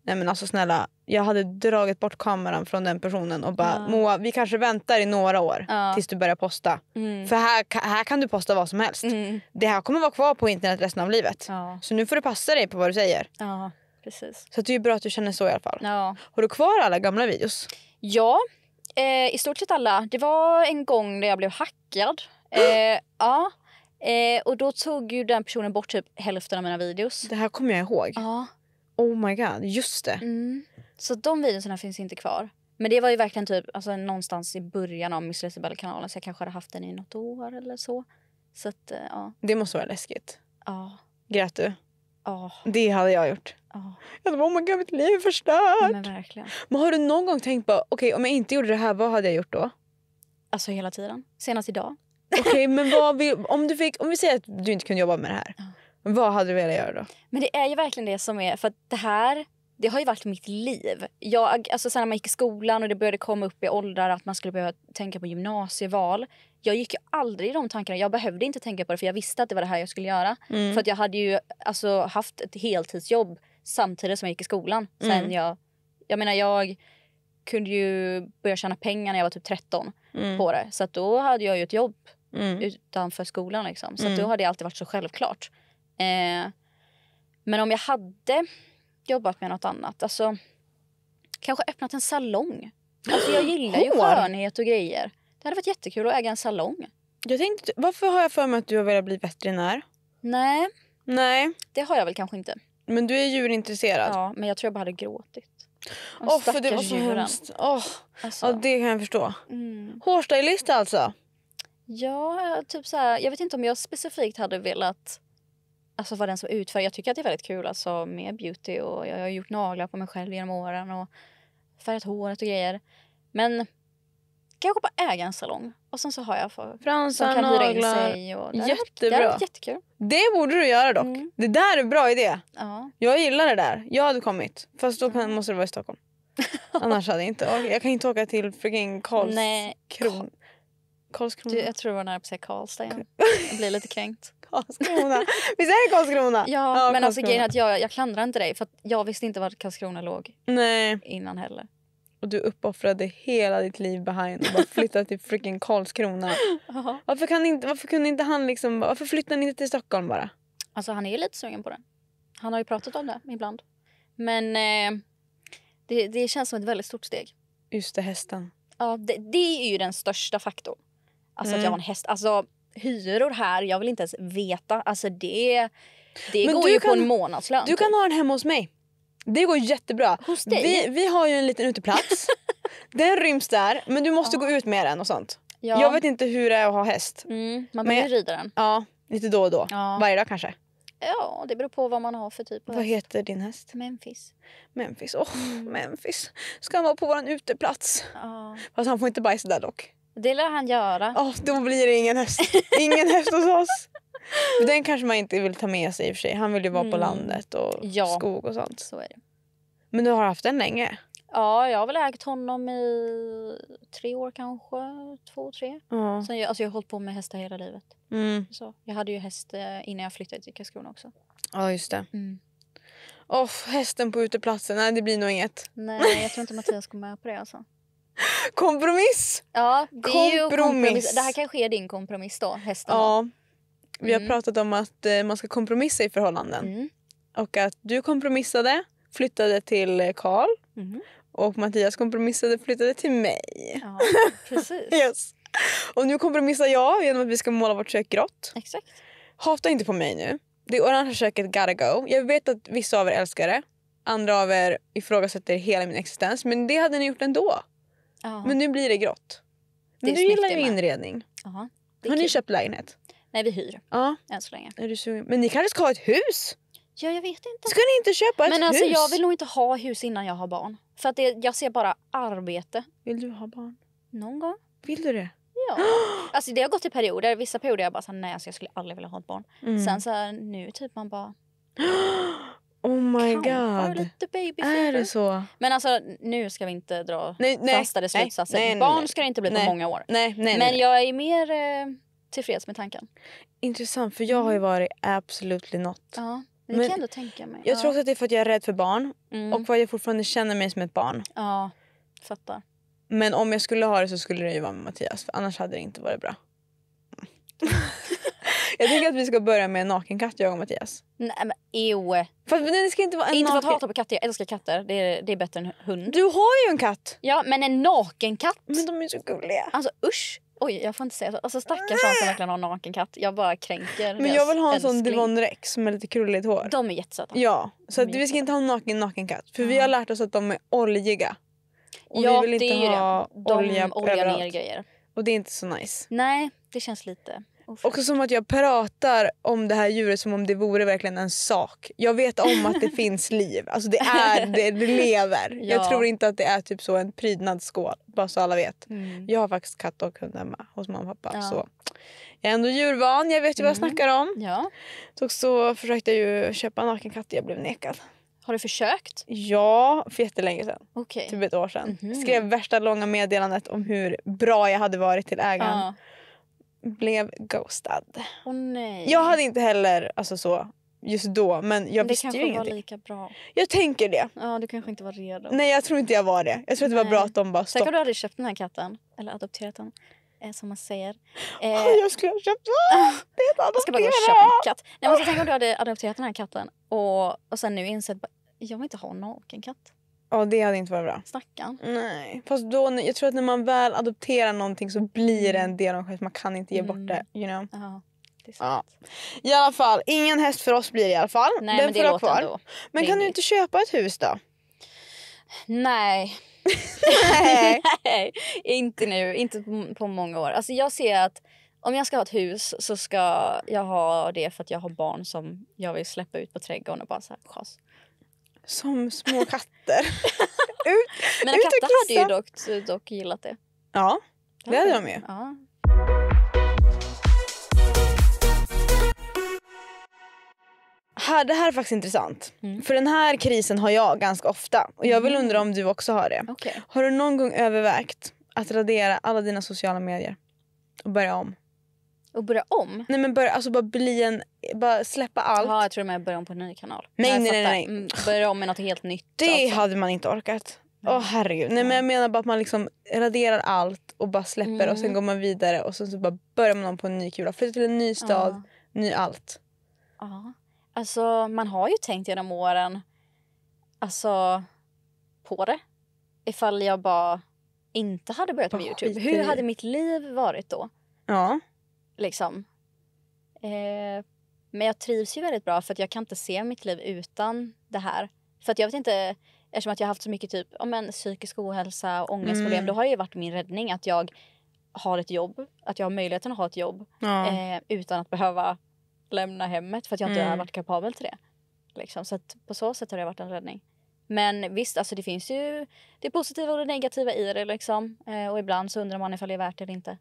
Nej men alltså snälla, jag hade dragit bort kameran från den personen och bara ja. Moa, vi kanske väntar i några år ja. tills du börjar posta. Mm. För här, här kan du posta vad som helst. Mm. Det här kommer vara kvar på internet resten av livet. Ja. Så nu får du passa dig på vad du säger. Ja, precis. Så det är ju bra att du känner så i alla fall. Ja. Har du kvar alla gamla videos? Ja, eh, i stort sett alla. Det var en gång när jag blev hackad. Eh, ja. Eh, och då tog ju den personen bort typ hälften av mina videos. Det här kommer jag ihåg. Ja. Oh my god, just det. Mm. Så de videorna finns inte kvar. Men det var ju verkligen typ alltså, någonstans i början av Miss Lesibel-kanalen så jag kanske hade haft den i något år eller så. Så att, eh, ja. Det måste vara läskigt. Ja. Grät du? Ja. Det hade jag gjort. Ja. Jag bara, oh my god, mitt liv är förstört. Men, verkligen. Men har du någon gång tänkt på, okej okay, om jag inte gjorde det här, vad hade jag gjort då? Alltså hela tiden. Senast idag. Okej, okay, men vad vi, om, du fick, om vi säger att du inte kunde jobba med det här. Ja. Vad hade du velat göra då? Men det är ju verkligen det som är, för det här det har ju varit mitt liv. Jag, alltså sen när man gick i skolan och det började komma upp i åldrar att man skulle behöva tänka på gymnasieval. Jag gick ju aldrig i de tankarna. Jag behövde inte tänka på det för jag visste att det var det här jag skulle göra. Mm. För jag hade ju alltså, haft ett heltidsjobb samtidigt som jag gick i skolan. Sen mm. jag, jag menar jag kunde ju börja tjäna pengar när jag var typ 13 mm. på det. Så då hade jag ju ett jobb mm. utanför skolan liksom. Så då mm. hade det alltid varit så självklart. Eh, men om jag hade jobbat med något annat, alltså kanske öppnat en salong. Alltså jag gillar ju skönhet och grejer. Det hade varit jättekul att äga en salong. Jag tänkte, varför har jag för mig att du har velat bli veterinär? Nej. Nej. Det har jag väl kanske inte. Men du är djurintresserad? Ja, men jag tror jag bara hade gråtit. Åh, oh, för det var så djuren. hemskt. Oh. Alltså. Ja, det kan jag förstå. Mm. Hårstylist alltså? Ja, typ så här, jag vet inte om jag specifikt hade velat alltså vara den som utför. Jag tycker att det är väldigt kul alltså, med beauty och jag har gjort naglar på mig själv genom åren och färgat håret och grejer. Men kanske bara äga en salong och sen så har jag för, fransar, som kan hyra in sig. Och det Jättebra. Är, det är jättekul. Det borde du göra dock. Mm. Det där är en bra idé. Ja. Jag gillar det där. Jag hade kommit. Fast då kan, måste du vara i Stockholm. Annars hade jag inte. Jag kan inte åka till freaking Karlskrona? Nej. Du, jag tror det var nära på att säga Karlstad igen. Jag blir lite kränkt. Karlskrona. Visst är det Karlskrona? Ja, ja men alltså, Karlskrona. alltså att jag, jag klandrar inte dig för jag visste inte var Karlskrona låg Nej. innan heller. Och du uppoffrade hela ditt liv behind och bara flyttade till freaking Karlskrona. varför, kan inte, varför kunde inte han liksom, varför flyttade han inte till Stockholm bara? Alltså han är ju lite sugen på det. Han har ju pratat om det ibland. Men eh, det, det känns som ett väldigt stort steg. Just det, hästen. Ja, det, det är ju den största faktorn. Alltså mm. att jag mm. har en häst. Alltså hyror här, jag vill inte ens veta. Alltså det, det Men går ju kan, på en månadslön. Du kan typ. ha den hemma hos mig. Det går jättebra. Hos dig? Vi, vi har ju en liten uteplats. den ryms där, men du måste ja. gå ut med den och sånt. Ja. Jag vet inte hur det är att ha häst. Mm, man behöver men, rida den. Ja, lite då och då. Ja. Varje dag kanske. Ja, det beror på vad man har för typ av Vad häst. heter din häst? Memphis. Memphis, åh oh, mm. Memphis. Ska han vara på våran uteplats? Ja. Fast han får inte bajsa där dock. Det lär han göra. Oh, då blir det ingen häst. Ingen häst hos oss. Den kanske man inte vill ta med sig i och för sig. Han vill ju vara mm. på landet och ja, skog och sånt. Så är det. Men du har haft den länge? Ja, jag har väl ägt honom i tre år kanske. Två, tre. Mm. Sen, alltså jag har hållit på med hästar hela livet. Mm. Så, jag hade ju häst eh, innan jag flyttade till Karlskrona också. Ja, just det. Mm. Oh, hästen på uteplatsen, nej det blir nog inget. Nej, jag tror inte Mattias går med på det alltså kompromiss! Ja, det kompromiss. kompromiss. Det här kanske är din kompromiss då, hästen. Ja. Vi har mm. pratat om att eh, man ska kompromissa i förhållanden. Mm. Och att du kompromissade, flyttade till eh, Karl. Mm. Och Mattias kompromissade, flyttade till mig. Ja, precis. yes. Och nu kompromissar jag genom att vi ska måla vårt kök grått. Hata inte på mig nu. Det orangea köket gotta go. Jag vet att vissa av er älskar det. Andra av er ifrågasätter hela min existens. Men det hade ni gjort ändå. Ja. Men nu blir det grått. Men du gillar ju inredning. Ja, Har ni kul. köpt lägenhet? Nej, vi hyr. Ja. Än så länge. Är du sugen? Men ni kanske ska ha ett hus? Ja, jag vet inte. Ska ni inte köpa ett Men alltså, hus? jag vill nog inte ha hus innan jag har barn. För att det, jag ser bara arbete. Vill du ha barn? Någon gång. Vill du det? Ja. alltså det har gått i perioder. Vissa perioder jag bara så nej alltså, jag skulle aldrig vilja ha ett barn. Mm. Sen så här, nu typ man bara... Oh my Kanske god. lite babysitter. Är det så? Men alltså, nu ska vi inte dra nej, nej, fastare slutsatser. Nej, nej, Barn ska det inte bli på många år. Nej, nej, Men jag är mer eh, tillfreds med tanken. Intressant, för jag har ju mm. varit absolutely not. Ja, men, men kan jag ändå tänka mig. Jag ja. tror också att det är för att jag är rädd för barn mm. och att jag fortfarande känner mig som ett barn. Ja, fattar. Men om jag skulle ha det så skulle det ju vara med Mattias för annars hade det inte varit bra. Jag tycker att vi ska börja med en naken katt, jag och Mattias. Nej men ew. Fast det ska inte vara en inte naken... för att hata på katter, jag älskar katter. Det är, det är bättre än hund. Du har ju en katt! Ja men en naken katt. Men de är så gulliga. Alltså usch. Oj jag får inte säga så. Alltså stackars de som verkligen har en naken katt. Jag bara kränker Men jag vill ha en sån Devon Rex med lite krulligt hår. De är jättesöta. Ja. Så vi ska inte ha en naken, naken katt. För mm. vi har lärt oss att de är oljiga. Och ja, vi vill inte det är ju ha det. De olja oljar ner grejer. Och det är inte så nice. Nej, det känns lite... Också som att jag pratar om det här djuret som om det vore verkligen en sak. Jag vet om att det finns liv. Alltså det, är, det, det lever. Ja. Jag tror inte att det är typ så en prydnadsskål. Bara så alla vet. Mm. Jag har faktiskt katt och hund hemma hos mamma och pappa. Ja. Så. Jag är ändå djurvan. Jag vet ju mm. vad jag mm. snackar om. Ja. Så, så försökte jag ju köpa en nakenkatt. Jag blev nekad. Har du försökt? Ja, för jättelänge sedan. Okay. Typ ett år sedan. Mm -hmm. Skrev värsta långa meddelandet om hur bra jag hade varit till ägaren. Uh blev ghostad. oh, nej. Jag hade inte heller alltså så just då men jag det visste ju ingenting. lika bra. Jag tänker det. Ja du kanske inte var redo. Nej jag tror inte jag var det. Jag tror att det var bra att de bara stopp. Tänk om du hade köpt den här katten. Eller adopterat den. Eh, som man säger. Eh, oh, jag skulle ha köpt ah, Jag ska bara gå och köpa en katt. Nej men så tänk om du hade adopterat den här katten och, och sen nu insett att jag vill inte ha en nakenkatt. Ja, det hade inte varit bra. Stackarn. Nej. Fast då, jag tror att när man väl adopterar någonting så blir det en del av själv. Man kan inte ge bort mm. det. You know? Ja. Det är ja. I alla fall, ingen häst för oss blir det i alla fall. Nej, Den men får det ha kvar. Ändå. Men kan du inte köpa ett hus då? Nej. Nej. Nej. Inte nu, inte på många år. Alltså jag ser att om jag ska ha ett hus så ska jag ha det för att jag har barn som jag vill släppa ut på trädgården och bara så här, chas. Som små katter. ut, Mina ut katter hade ju dock, dock gillat det. Ja, det hade de ju. Ja. det här är faktiskt intressant. Mm. För den här krisen har jag ganska ofta. Och jag vill mm. undra om du också har det. Okay. Har du någon gång övervägt att radera alla dina sociala medier och börja om? Och börja om? Nej men börja, alltså bara bli en, bara släppa allt. Ja jag tror med börja om på en ny kanal. Nej jag nej nej. nej. Mm, börja om med något helt nytt. Det alltså. hade man inte orkat. Åh oh, herregud. Nej men jag menar bara att man liksom raderar allt och bara släpper mm. och sen mm. går man vidare och sen så bara börjar man om på en ny kula. Flyttar till en ny stad, ah. ny allt. Ja. Alltså man har ju tänkt genom åren alltså på det. Ifall jag bara inte hade börjat med Youtube. Hur hade mitt liv varit då? Ja. Liksom. Eh, men jag trivs ju väldigt bra för att jag kan inte se mitt liv utan det här. För att jag vet inte, eftersom att jag har haft så mycket typ, oh men, psykisk ohälsa och ångestproblem, mm. då har det ju varit min räddning att jag har ett jobb, att jag har möjligheten att ha ett jobb ja. eh, utan att behöva lämna hemmet för att jag inte mm. har varit kapabel till det. Liksom. Så på så sätt har det varit en räddning. Men visst, alltså det finns ju det positiva och det negativa i det. Liksom. Eh, och ibland så undrar man ifall det är värt det eller inte.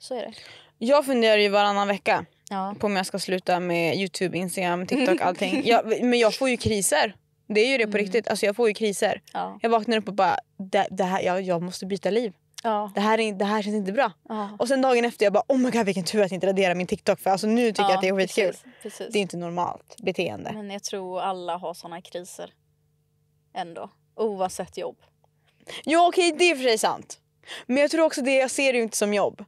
Så är det. Jag funderar ju varannan vecka ja. på om jag ska sluta med Youtube, Instagram, TikTok, allting. jag, men jag får ju kriser. Det är ju det på mm. riktigt. Alltså jag får ju kriser. Ja. Jag vaknar upp och bara, det, det här, jag, jag måste byta liv. Ja. Det, här är, det här känns inte bra. Ja. Och sen dagen efter jag bara oh my god vilken tur att jag inte raderar min TikTok för alltså, nu tycker ja, jag att det är skitkul. Det är inte normalt beteende. Men jag tror alla har såna kriser. Ändå. Oavsett jobb. Jo, okej okay, det är för sig sant. Men jag tror också det jag ser det ju inte som jobb.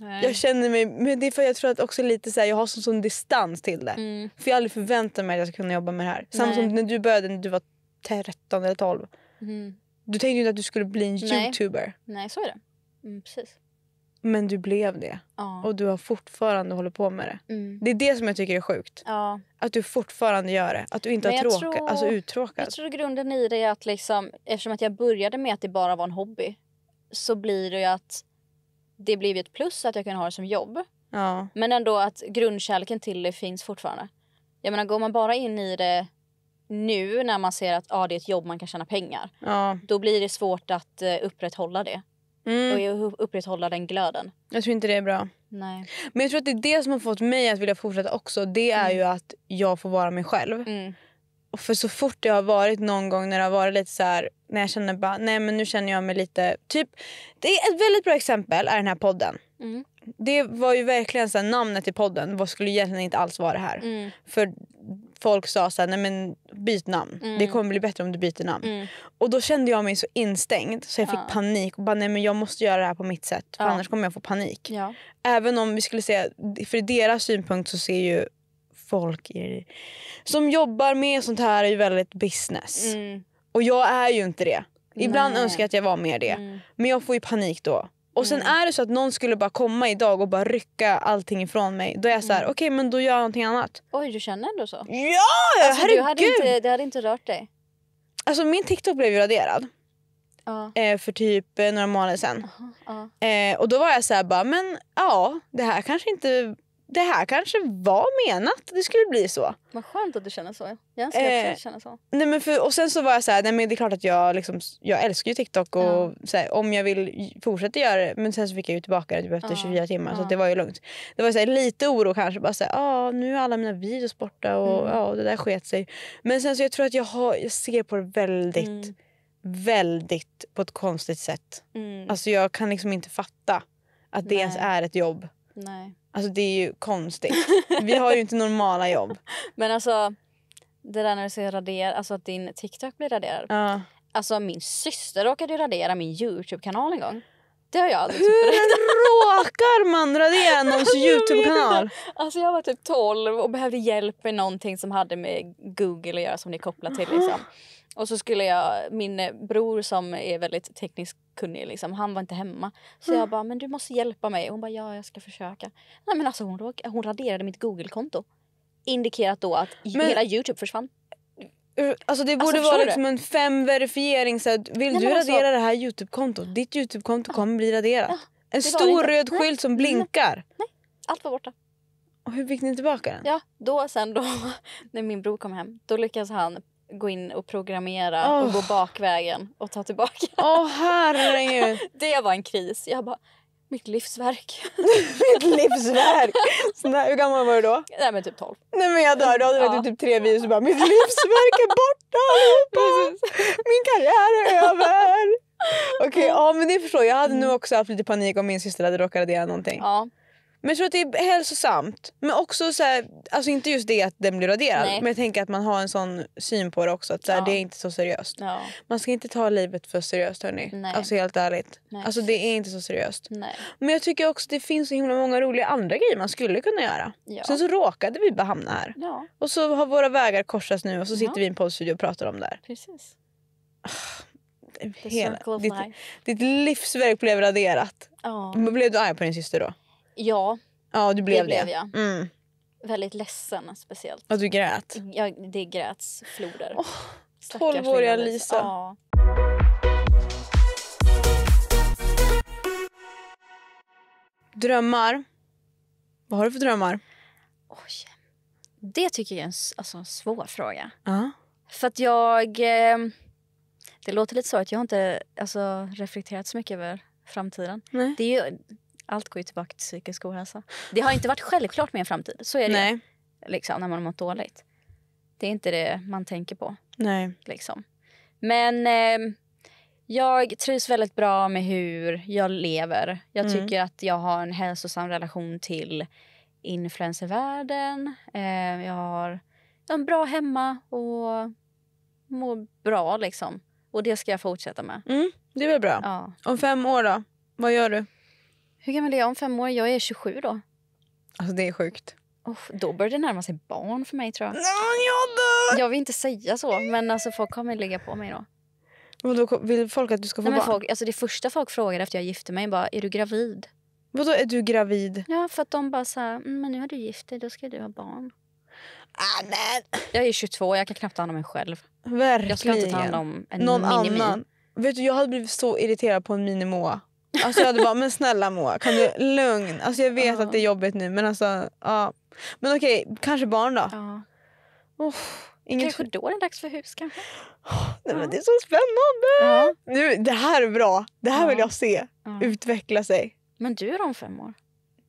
Nej. Jag känner mig, men det är för jag tror att också lite så här, jag har sån, sån distans till det. Mm. För jag har aldrig förväntat mig att jag ska kunna jobba med det här. Samma som när du började när du var 13 eller 12. Mm. Du tänkte ju inte att du skulle bli en Nej. youtuber. Nej, så är det. Mm, precis. Men du blev det. Ja. Och du har fortfarande hållit på med det. Mm. Det är det som jag tycker är sjukt. Ja. Att du fortfarande gör det. Att du inte har tråka, tror, alltså uttråkad. Jag tror grunden i det är att liksom, eftersom att jag började med att det bara var en hobby så blir det ju att det blev ett plus att jag kunde ha det som jobb. Ja. Men ändå att grundkärleken till det finns fortfarande. Jag menar går man bara in i det nu när man ser att ah, det är ett jobb man kan tjäna pengar. Ja. Då blir det svårt att eh, upprätthålla det. Mm. Och upprätthålla den glöden. Jag tror inte det är bra. Nej. Men jag tror att det är det som har fått mig att vilja fortsätta också. Det är mm. ju att jag får vara mig själv. Mm. Och för så fort det har varit någon gång när det har varit lite så här när jag känner bara, nej men nu känner jag mig lite... Typ, det är ett väldigt bra exempel är den här podden. Mm. Det var ju verkligen så här, namnet i podden vad skulle egentligen inte alls vara det här. Mm. För folk sa så här, nej men byt namn. Mm. Det kommer bli bättre om du byter namn. Mm. Och då kände jag mig så instängd så jag ja. fick panik och bara nej men jag måste göra det här på mitt sätt för ja. annars kommer jag få panik. Ja. Även om vi skulle säga, för i deras synpunkt så ser ju folk i, som jobbar med sånt här är ju väldigt business. Mm. Och jag är ju inte det. Ibland Nej. önskar jag att jag var mer det. Mm. Men jag får ju panik då. Och sen mm. är det så att någon skulle bara komma idag och bara rycka allting ifrån mig. Då är jag så här, mm. okej okay, men då gör jag någonting annat. Oj du känner ändå så? Ja! Alltså, herregud! Du hade inte, det hade inte rört dig? Alltså min TikTok blev ju raderad. Uh. för typ eh, några månader sedan. Uh eh, -huh. och då var jag så här bara, men ja det här kanske inte det här kanske var menat det skulle bli så. Vad skönt att du känner så. Jag önskar eh, också känna så. Nej men för, och sen så var jag så här, nej men det är klart att jag, liksom, jag älskar ju TikTok och ja. så här, om jag vill fortsätta göra det. Men sen så fick jag ju tillbaka det typ efter ja. 24 timmar så det var ju lugnt. Det var så här, lite oro kanske, bara så ah, nu är alla mina videos borta och mm. ah, det där sket sig. Men sen så jag tror att jag, har, jag ser på det väldigt, mm. väldigt på ett konstigt sätt. Mm. Alltså jag kan liksom inte fatta att det nej. ens är ett jobb. Nej. Alltså det är ju konstigt. Vi har ju inte normala jobb. Men alltså det där när du säger radera, alltså att din TikTok blir raderad. Ja. Alltså min syster råkade ju radera min Youtube-kanal en gång. Det har jag aldrig Hur råkar man radera någons alltså, Youtube-kanal? Alltså jag var typ 12 och behövde hjälp med någonting som hade med Google att göra som det är kopplat till liksom. Och så skulle jag, min bror som är väldigt tekniskt kunnig, liksom, han var inte hemma. Så mm. jag bara, men du måste hjälpa mig. Och hon bara, ja jag ska försöka. Nej men alltså hon, hon raderade mitt Google-konto. Indikerat då att men, hela Youtube försvann. Alltså det alltså, borde alltså, vara liksom en fem verifiering. Så att, vill Nej, du alltså, radera det här Youtube-kontot? Ditt Youtube-konto ah, kommer bli raderat. Ah, en stor röd skylt som blinkar. Nej. allt var borta. Och hur fick ni tillbaka den? Ja, då sen då när min bror kom hem, då lyckades han gå in och programmera oh. och gå bakvägen och ta tillbaka. Åh oh, herregud! det var en kris. Jag bara, mitt livsverk. mitt livsverk! Sådär, hur gammal var du då? Nej men typ 12. Nej men jag dör, då hade ja. typ tre videos och bara mitt livsverk är borta allihopa! Min karriär är över! Okej, okay, ja men det förstår jag. Jag hade mm. nog också haft lite panik om min syster hade råkat radera någonting. Ja. Men jag tror att det är hälsosamt. Men också så här, alltså inte just det att den blir raderad. Nej. Men jag tänker att man har en sån syn på det också. Att så här, ja. det är inte så seriöst. Ja. Man ska inte ta livet för seriöst hörni. Nej. Alltså helt ärligt. Nej. Alltså det är inte så seriöst. Nej. Men jag tycker också att det finns så himla många roliga andra grejer man skulle kunna göra. Ja. Sen så råkade vi bara hamna här. Ja. Och så har våra vägar korsats nu och så sitter vi i en poddstudio och pratar om det här. Precis. Ah, hela, ditt, ditt livsverk blev raderat. Oh. Blev du arg på din syster då? Ja. Ja, du blev det. det. Blev jag. Mm. Väldigt ledsen speciellt. Ja, du grät? Ja, det gräts floder. Oh, 12-åriga Lisa. Ja. Drömmar. Vad har du för drömmar? Oj. Det tycker jag är en, alltså, en svår fråga. Uh. För att jag... Eh, det låter lite så att jag har inte alltså, reflekterat så mycket över framtiden. Nej. Det är ju allt går ju tillbaka till psykisk ohälsa. Det har inte varit självklart med en framtid. Så är det Nej. Liksom, när man har mått dåligt. Det är inte det man tänker på. Nej. Liksom. Men eh, jag trivs väldigt bra med hur jag lever. Jag mm. tycker att jag har en hälsosam relation till influencervärlden. Eh, jag har en bra hemma och mår bra liksom. Och det ska jag fortsätta med. Mm, det är väl bra. Ja. Om fem år då? Vad gör du? Hur gammal är jag om fem år? Jag är 27 då. Alltså det är sjukt. Oh, då börjar det närma sig barn för mig tror jag. jag, dör! jag vill inte säga så, men alltså, folk kommer ligga på mig då. Och då vill folk att du ska få Nej, barn? Folk, alltså det första folk frågade efter jag gifte mig bara, är du gravid? Vadå är du gravid? Ja, för att de bara så här, mm, men nu har du gift dig, då ska du ha barn. Amen. Ah, jag är 22, jag kan knappt ta hand om mig själv. Verkligen. Jag ska inte ta hand om en Någon minimi. annan. Vet du, jag hade blivit så irriterad på en minimoa. Alltså jag hade bara, men snälla Moa, kan du lugn. Alltså jag vet uh. att det är jobbigt nu men alltså ja. Uh. Men okej, kanske barn då. Uh. Oh, Kanske då är det dags för hus kanske. Oh, nej, men det är så spännande! Nu, det här är bra. Det här vill jag se utveckla sig. Men du är om fem år?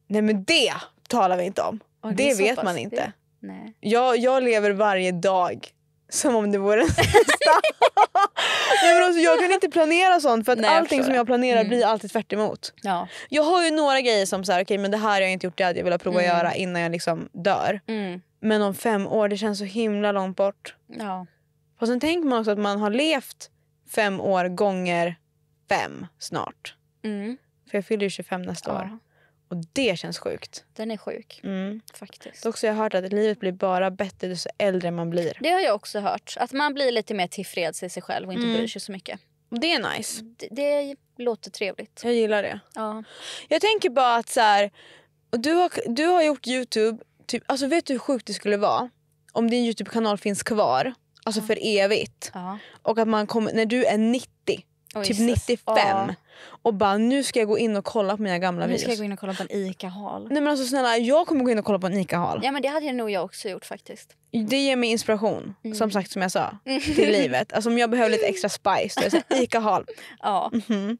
Nej men det talar vi inte om. det, det vet man inte. Nej. Jag, jag lever varje dag som om det vore nästa. Nej, alltså, jag kan inte planera sånt för att Nej, allting som jag planerar mm. blir alltid tvärt ja. Jag har ju några grejer som så här, okay, men det här har jag inte gjort, det hade jag velat prova mm. att göra innan jag liksom dör. Mm. Men om fem år, det känns så himla långt bort. Ja. Och sen tänker man också att man har levt fem år gånger fem snart. Mm. För jag fyller ju 25 nästa ja. år. Och det känns sjukt. Den är sjuk. Mm. Faktiskt. Dock så har hört att livet blir bara bättre ju äldre man blir. Det har jag också hört. Att man blir lite mer tillfreds i sig själv och inte mm. bryr sig så mycket. Det är nice. Det, det låter trevligt. Jag gillar det. Ja. Jag tänker bara att så här, du, har, du har gjort Youtube. Typ, alltså vet du hur sjukt det skulle vara om din Youtube-kanal finns kvar? Alltså ja. för evigt. Ja. Och att man kommer, när du är 90 Oj, typ 95. Oh. Och bara nu ska jag gå in och kolla på mina gamla videos. Nu ska jag gå in och kolla på en ICA-hall. Nej men alltså snälla jag kommer gå in och kolla på en ICA-hall. Ja men det hade jag nog jag också gjort faktiskt. Det ger mig inspiration. Mm. Som sagt som jag sa. Mm. Till livet. Alltså om jag behöver lite extra spice då är det ICA-hall. ja. Mm -hmm.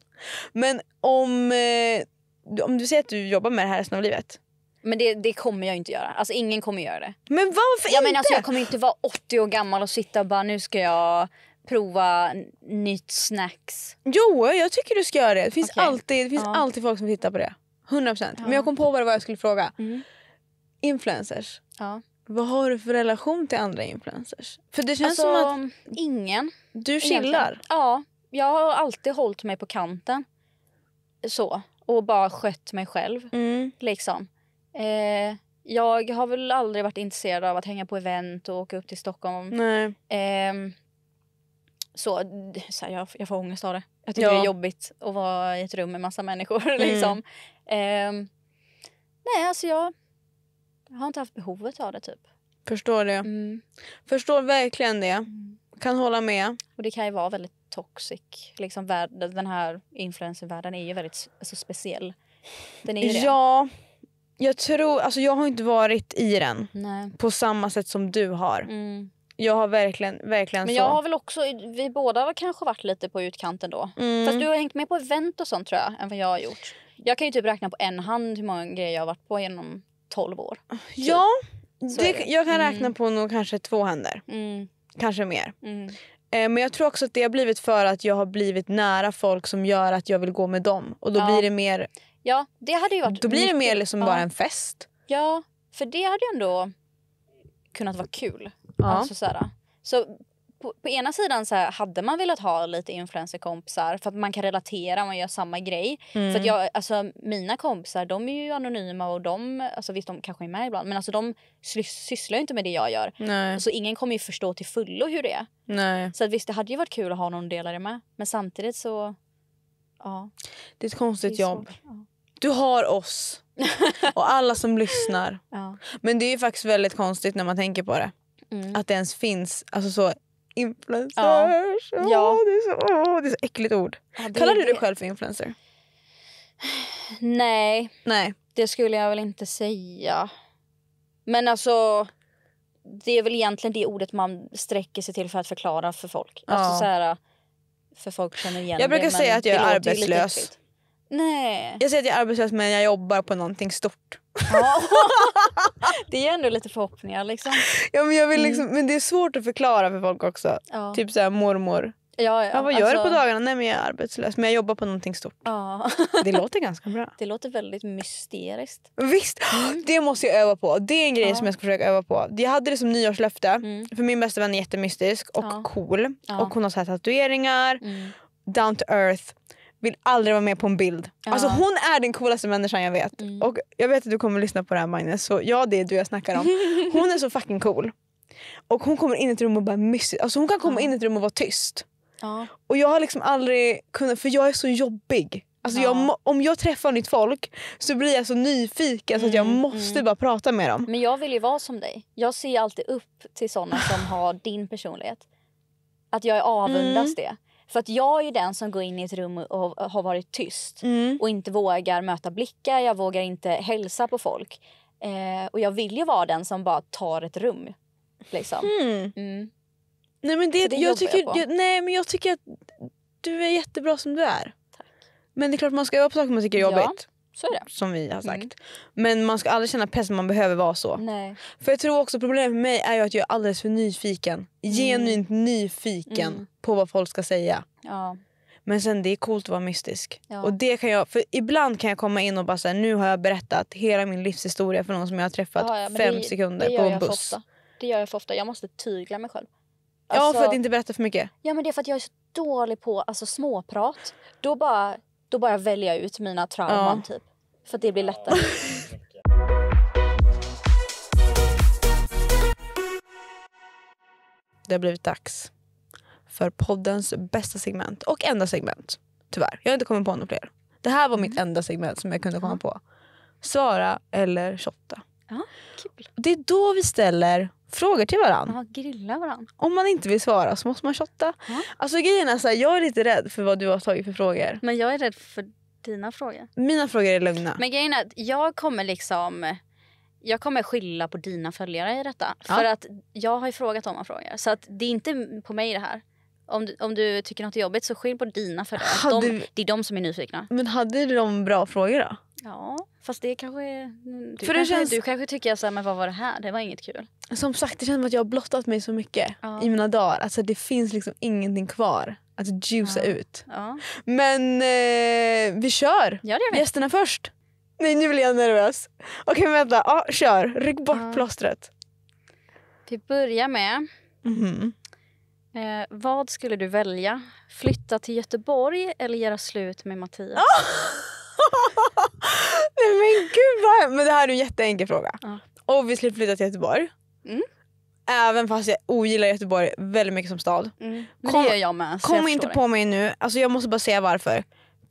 Men om, eh, om du säger att du jobbar med det här resten av livet. Men det, det, kommer jag inte göra. Alltså ingen kommer göra det. Men varför ja, inte? Men alltså, jag kommer inte vara 80 år gammal och sitta och bara nu ska jag prova nytt snacks? Jo, jag tycker du ska göra det. Det finns, okay. alltid, det finns ja. alltid folk som tittar på det. 100%. Ja. Men jag kom på bara vad jag skulle fråga. Mm. Influencers. Ja. Vad har du för relation till andra influencers? För det känns alltså, som att... Ingen. Du chillar? Ja. Jag har alltid hållit mig på kanten. Så. Och bara skött mig själv. Mm. Liksom. Eh, jag har väl aldrig varit intresserad av att hänga på event och åka upp till Stockholm. Nej. Eh, så, så här, jag, jag får ångest av det. Jag tycker ja. det är jobbigt att vara i ett rum med massa människor. Mm. liksom. Eh, nej, alltså jag, jag, har inte haft behovet av det typ. Förstår det. Mm. Förstår verkligen det. Mm. Kan hålla med. Och det kan ju vara väldigt toxic. Liksom, den här influencervärlden är ju väldigt alltså, speciell. Den är ju Ja. Jag tror, alltså jag har inte varit i den Nej. på samma sätt som du har. Mm. Jag har verkligen, verkligen Men jag så. har väl också, vi båda har kanske varit lite på utkanten då. Mm. Fast du har hängt med på event och sånt tror jag, än vad jag har gjort. Jag kan ju typ räkna på en hand hur många grejer jag har varit på genom 12 år. Typ. Ja, det, det. jag kan mm. räkna mm. på nog kanske två händer. Mm. Kanske mer. Mm. Eh, men jag tror också att det har blivit för att jag har blivit nära folk som gör att jag vill gå med dem. Och då ja. blir det mer... Ja, det hade ju varit... Då blir mycket, det mer liksom ja. bara en fest. Ja, för det hade ju ändå kunnat vara kul. Alltså, så här, så på, på, ena sidan så här, hade man velat ha lite influencerkompisar för att man kan relatera, och gör samma grej. Mm. För att mm. jag, alltså, mina kompisar de är ju anonyma och de, alltså, visst de kanske är med ibland men alltså, de sysslar ju inte med det jag gör. Nej. Så ingen kommer ju förstå till fullo hur det är. Nej. Så att, visst det hade ju varit kul att ha någon delare med men samtidigt så... Ja. Det är ett konstigt är jobb. Ja. Du har oss och alla som lyssnar. Ja. Men det är faktiskt väldigt konstigt när man tänker på det. Mm. Att det ens finns alltså så influencers. Ja. ja. det, är så, oh, det är så äckligt ord. Ja, Kallar du dig själv för influencer? Nej. Nej. Det skulle jag väl inte säga. Men alltså, det är väl egentligen det ordet man sträcker sig till för att förklara för folk. Alltså ja. Alltså så här, för folk känner igen Jag brukar det, säga att jag är arbetslös. Nej. Jag säger att jag är arbetslös men jag jobbar på någonting stort. det ger ändå lite förhoppningar liksom. Ja, men, jag vill mm. liksom, mm. men det är svårt att förklara för folk också. Ja. Typ såhär mormor. Ja, ja. vad gör alltså... du på alltså- dagarna? Nej men jag är arbetslös men jag jobbar på någonting stort. Ja. det låter ganska bra. Det låter väldigt mysteriskt. Visst! Mm. Det måste jag öva på. Det är en grej ja. som jag ska försöka öva på. Jag hade det som nyårslöfte mm. för min bästa vän är jättemystisk och cool. Och hon har så här tatueringar. Mm. Down to earth vill aldrig vara med på en bild. Alltså, ja. Alltså hon är den coolaste människan jag vet. Mm. Och jag vet att du kommer lyssna på det här Magnus, så ja det är du jag snackar om. Hon är så fucking cool. Och hon kommer in i ett rum och bara mysigt. Alltså hon kan komma ja. in i ett rum och vara tyst. Ja. Och jag har liksom aldrig kunnat, för jag är så jobbig. Alltså jag, om jag träffar nytt folk så blir jag så nyfiken mm. så jag måste mm. bara prata med dem. Men jag vill ju vara som dig. Jag ser alltid upp till såna som har din personlighet. Att jag avundas mm. det. För att jag är ju den som går in i ett rum och har varit tyst mm. och inte vågar möta blickar, jag vågar inte hälsa på folk. Eh, och jag vill ju vara den som bara tar ett rum. Liksom. Mm. Mm. Nej, men det, alltså, det jag tycker, jag jag, nej men jag tycker att du är jättebra som du är. Tack. Men det är klart man ska vara på saker man tycker är jobbigt. Ja. Så är det. Som vi har sagt. Mm. Men man ska aldrig känna press man behöver vara så. Nej. För jag tror också problemet med mig är att jag är alldeles för nyfiken. Mm. Genuint nyfiken mm. på vad folk ska säga. Ja. Men sen det är coolt att vara mystisk. Ja. Och det kan jag, för ibland kan jag komma in och bara säga nu har jag berättat hela min livshistoria för någon som jag har träffat ja, fem det, sekunder det på en buss. Det gör jag för ofta. Jag måste tygla mig själv. Alltså, ja, för att alltså- inte berätta för mycket. Ja, men det är för att jag är så dålig på alltså, småprat. Då bara då bara väljer jag ut mina trauman ja. typ. För att det blir lättare. det har blivit dags för poddens bästa segment och enda segment. Tyvärr, jag har inte kommit på några fler. Det här var mitt mm. enda segment som jag kunde komma på. Svara eller shotta. Ja, Det är då vi ställer frågor till varandra. Ja, grilla varandra. Om man inte vill svara så måste man shotta. Ja. Alltså grejen är så jag är lite rädd för vad du har tagit för frågor. Men jag är rädd för dina frågor. Mina frågor är lugna. Men grejen är att jag kommer liksom jag kommer skylla på dina följare i detta. Ja. För att jag har ju frågat om frågor. Så att det är inte på mig det här. Om du, om du tycker något är jobbigt så skyll på dina föräldrar. De, det är de som är nyfikna. Men hade de bra frågor då? Ja, fast det kanske... Mm, du, För det kanske, känns... du kanske tycker så här, men vad var det här? Det var inget kul. Som sagt, det känns som att jag har blottat mig så mycket ja. i mina dagar. Alltså, det finns liksom ingenting kvar att juica ja. ut. Ja. Men eh, vi kör! Ja, vi. Gästerna först. Nej, nu blir jag nervös. Okej, okay, vänta. ja kör. Ryck bort ja. plåstret. Vi börjar med... Mm -hmm. eh, vad skulle du välja? Flytta till Göteborg eller göra slut med Mattias? Nej men gud vad Men det här är en jätteenkel fråga. Ja. Obviously flytta till Göteborg. Mm. Även fast jag ogillar Göteborg väldigt mycket som stad. Mm. kom, det gör jag med. Kom jag inte på mig nu, alltså jag måste bara säga varför.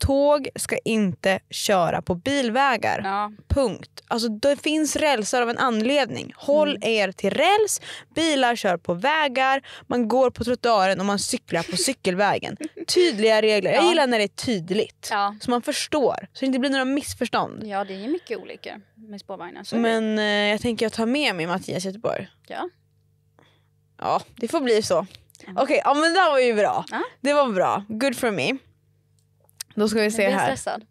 Tåg ska inte köra på bilvägar. Ja. Punkt. Alltså, det finns rälsar av en anledning. Håll mm. er till räls. Bilar kör på vägar. Man går på trottoaren och man cyklar på cykelvägen. Tydliga regler. Ja. Jag gillar när det är tydligt. Ja. Så man förstår. Så det inte blir några missförstånd. Ja, det är mycket olika med spårvagnar. Men eh, jag tänker jag tar med mig Mattias Göteborg. Ja. Ja, det får bli så. Mm. Okej, okay, ja, men det var ju bra. Ah. Det var bra. Good for me. Då ska vi se här. jag blir här. stressad.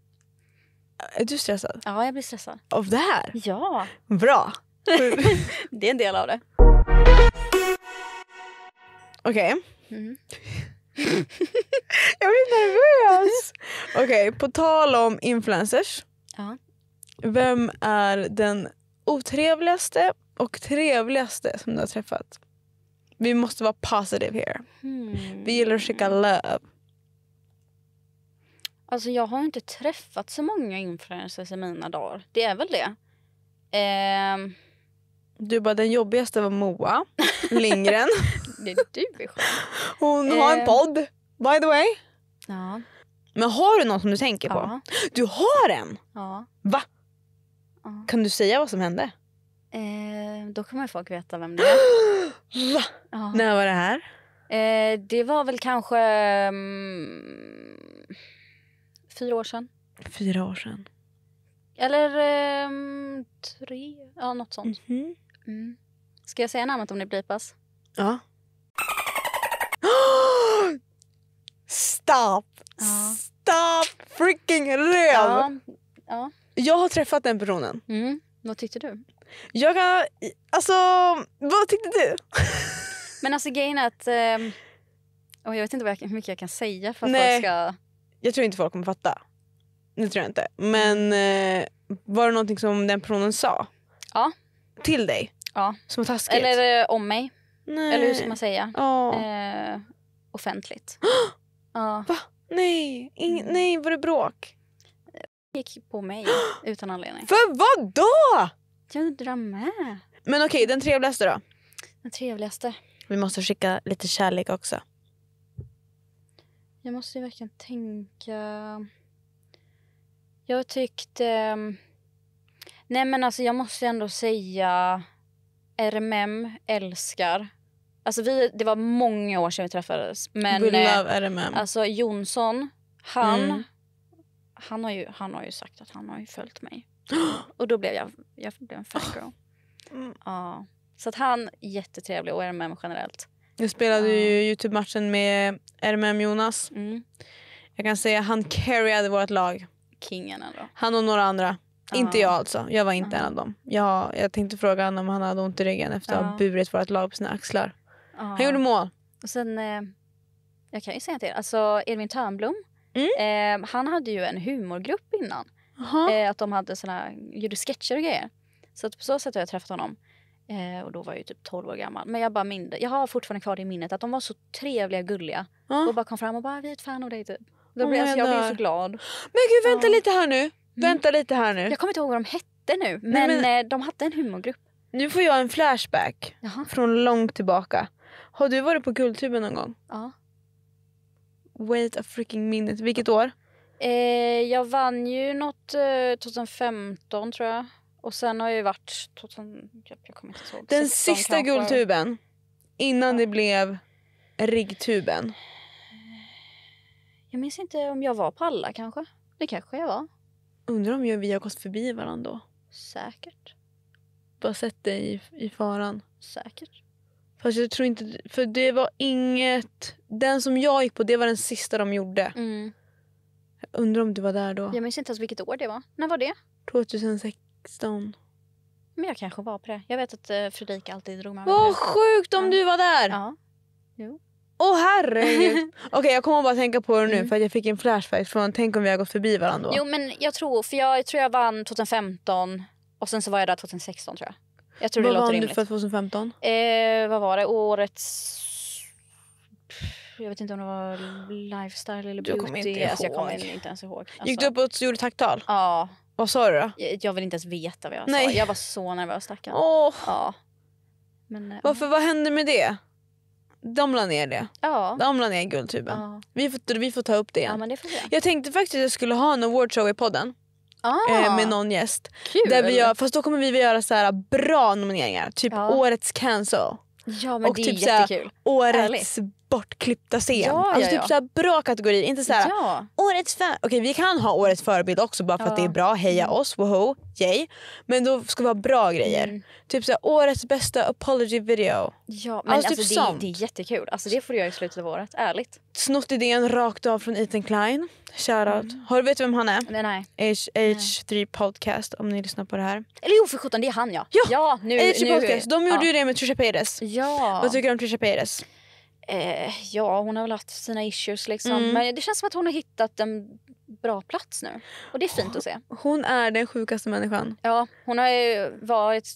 Är du stressad? Ja, jag blir stressad. Av det här? Ja. Bra. det är en del av det. Okej. Mm. jag blir nervös. Okej, på tal om influencers. Ja. Vem är den otrevligaste och trevligaste som du har träffat? Vi måste vara positive here. Hmm. Vi gillar att skicka love. Alltså jag har inte träffat så många influencers i mina dagar. Det är väl det. Eh... Du bara den jobbigaste var Moa Lindgren. det är du är skön. Hon har eh... en ehm. podd by the way. Ja. Men har du någon som du tänker på? Ja. Du har en? Ja. Va? Ja. Kan du säga vad som hände? Eh, då kommer folk veta vem det är. Va? Ja. När var det här? Eh, det var väl kanske... Um fyra år sedan. Fyra år sedan. Eller eh, tre, ja något sånt. Mm-hmm. Mm. Ska jag säga namnet om ni blipas? Ja. Stop! Ja. Stop freaking röv! Ja. ja. Jag har träffat den personen. Mm. Vad tyckte du? Jag kan... Alltså, vad tyckte du? Men alltså grejen är att... Eh, jag vet inte hur mycket jag kan säga för att Nej. folk ska... Jag tror inte folk kommer fatta. Det tror jag inte. Men eh, var det någonting som den personen sa? Ja. Till dig? Ja. Som var taskigt? Eller eh, om mig. Nej. Eller hur ska man säga? Oh. Eh, offentligt. ja. Va? Nej. Ingen, mm. nej, var det bråk? gick på mig utan anledning. För vad då? Jag undrar med. Men okej, den trevligaste då? Den trevligaste. Vi måste skicka lite kärlek också. Jag måste ju verkligen tänka. Jag tyckte... Ehm, nej men alltså jag måste ändå säga RMM älskar. Alltså vi, det var många år sedan vi träffades. Men, eh, love RMM. Alltså Jonsson, han, mm. han, har ju, han har ju sagt att han har ju följt mig. Och då blev jag, jag blev en ah. fangirl. Mm. Ja. Så att han jättetrevlig och RMM generellt. Jag spelade ju Youtube-matchen med RMM Jonas. Mm. Jag kan säga han carryade vårt lag. Kingen ändå. Han och några andra. Ja. Inte jag alltså. Jag var inte en av dem. Jag, jag tänkte fråga honom om han hade ont i ryggen efter att ha burit vårt lag på sina axlar. Han gjorde mål. Och sen, eh, jag kan ju säga till, er, alltså Edvin Törnblom. Mm. Eh, han hade ju en humorgrupp innan. Eh, att de hade såna, gjorde sketcher och grejer. Så på så sätt har jag träffat honom. Eh, och då var jag ju typ 12 år gammal. Men jag bara minde, jag har fortfarande kvar det i minnet att de var så trevliga och gulliga. Ah. Och bara kom fram och bara vi är ett fan av dig typ. Då blev, alltså, jag där. blev så glad. Men gud vänta ja. lite här nu. Mm. Vänta mm. lite här nu. Jag kommer inte ihåg vad de hette nu. Men, Nej, men... Eh, de hade en humorgrupp. Nu får jag en flashback Jaha. från långt tillbaka. Har du varit på Guldtuben någon gång? Ja. Wait a freaking minute. Vilket år? Eh, jag vann ju något eh, 2015 tror jag. Och sen har jag ju varit... jag kommer inte ihåg, Den sista kanske. guldtuben innan det blev riggtuben. Jag minns inte om jag var på alla kanske. Det kanske jag var. Undrar om vi har gått förbi varandra då? Säkert. Bara sett dig i, i faran? Säkert. Fast jag tror inte... För det var inget... Den som jag gick på det var den sista de gjorde. Mm. Jag undrar om du var där då? Jag minns inte ens vilket år det var. När var det? 2006. 16. Men jag kanske var på det. Jag vet att eh, Fredrika alltid drog med mig. Vad sjukt om du var där! Ja. Jo. Åh herregud! Okej jag kommer bara tänka på det nu Mm. för att jag fick en flashback från tänk om vi har gått förbi varandra. då. jo, men jag tror, för jag tror jag vann 2015 och sen så var jag där 2016 tror jag. Jag tror Vad det låter rimligt. Vad vann du för 2015? Eh, vad var det? Årets... Jag vet inte om det var lifestyle eller Du beauty. kommer inte alltså, jag kommer inte ens ihåg. Alltså, Gick du alltså. upp och gjorde tacktal? Ja, vad sa du då? Jag, jag vill inte ens veta vad jag Nej. sa. Jag var så nervös stackarn. Oh. Ja. Men, ja. Eh, vad hände med det? De la ner det. Ja. De la ner guldtuben. Ja. Vi, får, vi får ta upp det igen. Ja, men det får vi. Jag tänkte faktiskt att jag skulle ha en awardshow i podden. Eh, ah. Eh, med någon gäst. Kul. Där vi gör, fast då kommer vi göra så här bra nomineringar. Typ ja. årets cancel. Ja men och det typ är jättekul. årets Ärligt bortklippta scen. Ja, alltså ja, typ ja. så bra kategorier. Inte så här, årets för... Okej vi kan ha årets förebild också bara för att det är bra. Heja mm. oss, woho, yay. Men då ska vi ha bra grejer. Mm. Typ så här, årets bästa apology video. Ja men alltså, typ alltså, typ det, sånt. det är jättekul. Alltså det får du göra i slutet av året, ärligt. Snott idén rakt av från Ethan Klein. Shoutout. Mm. Har du vet vem han är? Nej, nej. H, H3 nej. Podcast om ni lyssnar på det här. Eller jo för sjutton det är han ja. Ja! ja nu, H3 nu, Podcast. De gjorde ju det med Trisha Paytas. Ja. Vad tycker du om Trisha Paytas? Eh, ja, hon har väl haft sina issues liksom. Mm. Men det känns som att hon har hittat en bra plats nu. Och det är fint att se. Hon är den sjukaste människan. Ja, hon har ju varit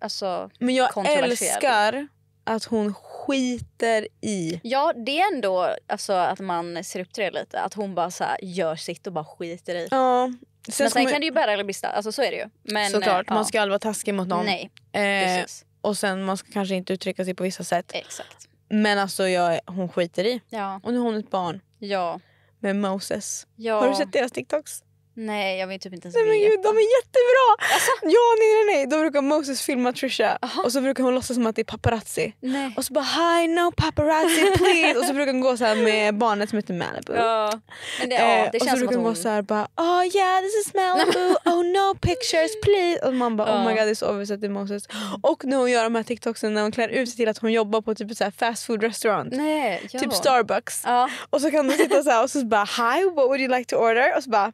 alltså, Men jag älskar att hon skiter i... Ja, det är ändå alltså, att man ser upp till det lite. Att hon bara så här, gör sitt och bara skiter i. Ja. Sen Men sen kan man... det ju bära eller brista. Alltså, så är det ju. Men, Såklart, eh, ja. man ska aldrig vara taskig mot någon. Nej, eh, precis. Och sen man ska kanske inte uttrycka sig på vissa sätt. Exakt. Men alltså jag, hon skiter i. Ja. Och nu har hon ett barn. Ja. Med Moses. Ja. Har du sett deras TikToks? Nej, jag vet typ inte ens Nej men gud, de är jättebra! Alltså? Ja, nej, nej, nej. Då brukar Moses filma Trisha Aha. och så brukar hon låtsas som att det är paparazzi. Nej. Och så bara hi, no paparazzi please! och så brukar hon gå så här med barnet som heter Malibu. Ja. Men det, ja, eh, det eh, och så brukar hon gå såhär bara oh yeah this is Malibu, oh no pictures please! Och man bara ja. oh my god det är så obvious att det är Moses. Och när hon gör de här TikToksen när hon klär ut sig till att hon jobbar på typ så fast food restaurant. Nej, ja. Typ Starbucks. Ja. Och så kan hon sitta såhär och så bara hi what would you like to order? Och så bara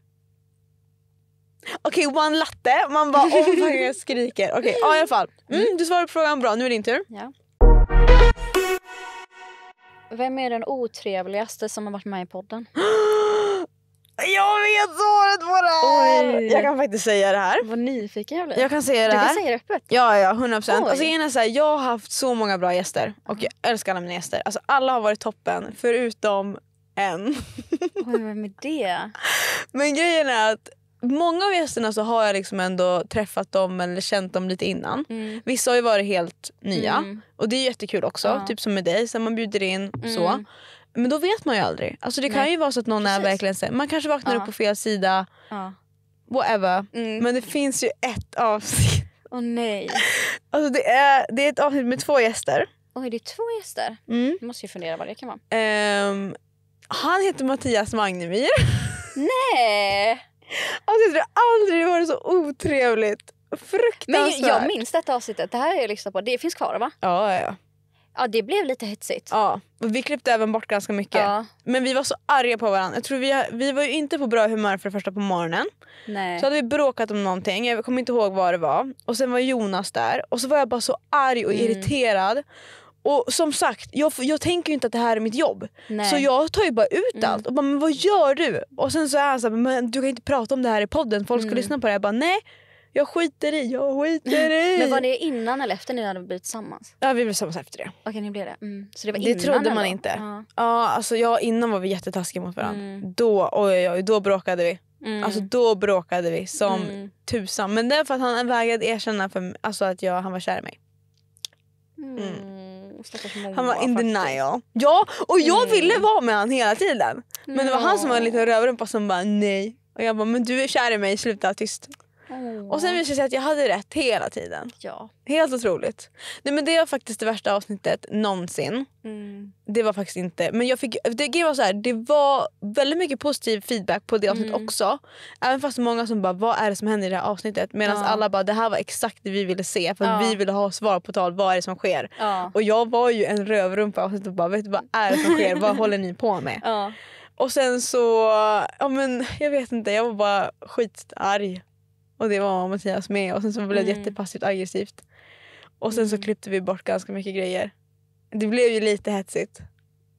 Okej, okay, one latte. Man bara åh oh, jag skriker. Okej, okay, ja, i alla fall. Mm, mm du svarade på frågan bra, nu är det din tur. Ja. Vem är den otrevligaste som har varit med i podden? Jag vet svaret på det här! Oj. Jag kan faktiskt säga det här. Vad nyfiken jag blir. Jag kan säga det här. Du kan säga det öppet. Ja, ja 100%. procent. Alltså, så här, jag har haft så många bra gäster och jag älskar alla mina gäster. Alltså, alla har varit toppen förutom en. Oj, vem är det? Men grejen är att många av gästerna så har jag liksom ändå träffat dem eller känt dem lite innan. Mm. Vissa har ju varit helt nya mm. och det är jättekul också. Ja. Typ som med dig, så man bjuder in mm. så. Men då vet man ju aldrig. Alltså det Nej. kan ju vara så att någon Precis. är verkligen så, man kanske vaknar ja. upp på fel sida. Ja. Whatever. Mm. Men det finns ju ett avsnitt. Åh oh, nej. Alltså det är, det är ett avsnitt med två gäster. Oj, det är två gäster? Mm. Jag måste ju fundera vad det kan vara. Um, han heter Mattias Magnemyr. Nej! Alltså, jag tror aldrig det varit så otrevligt. Fruktansvärt. Men jag minns detta avsnittet. Det här har jag lyssnat på. Det finns kvar va? Ja, ja, ja. Ja, det blev lite hetsigt. Ja, vi klippte även bort ganska mycket. Ja. Men vi var så arga på varandra. Jag tror vi, vi var ju inte på bra humör för det första på morgonen. Nej. Så hade vi bråkat om någonting, jag kommer inte ihåg vad det var. Och sen var Jonas där och så var jag bara så arg och mm. irriterad. Och som sagt, jag, jag tänker ju inte att det här är mitt jobb. Nej. Så jag tar ju bara ut mm. allt och bara, men vad gör du? Och sen så är han såhär, men du kan inte prata om det här i podden, folk ska mm. lyssna på det. Jag bara, nej. Jag skiter i, jag skiter i. men var det innan eller efter ni hade blivit tillsammans? Ja vi blev tillsammans efter det. Okej ni blev det. Mm. Så det var innan trodde man eller? inte. Ja. ja alltså jag, innan var vi jättetaskiga mot varandra. Mm. Då, oj, oj, då bråkade vi. Mm. Alltså då bråkade vi som mm. tusan. Men det är för att han vägrade erkänna för mig, alltså att jag, han var kär i mig. Mm. mm. Han var in denial. Ja, och jag mm. ville vara med honom hela tiden. Men det var han som var en liten rövrumpa som bara nej. Och jag bara, men du är kär i mig, sluta tyst. Oh. Och sen mm. visade det sig att jag hade rätt hela tiden. Ja. Helt otroligt. Nej, men det var faktiskt det värsta avsnittet någonsin. Mm. Det var faktiskt inte... Men jag fick, det, var så här, det var väldigt mycket positiv feedback på det avsnittet mm. också. Även fast många som bara “vad är det som händer i det här avsnittet?” Medan ja. alla bara “det här var exakt det vi ville se” för ja. vi ville ha svar på tal. Vad är det som sker? Ja. Och jag var ju en rövrumpa och bara “vet du vad är det som sker? vad håller ni på med?” Och sen så, ja men jag vet inte, jag var bara skitarg. Och det var Mattias med och sen så blev det mm. jättepassivt aggressivt. Och sen så mm. klippte vi bort ganska mycket grejer. Det blev ju lite hetsigt.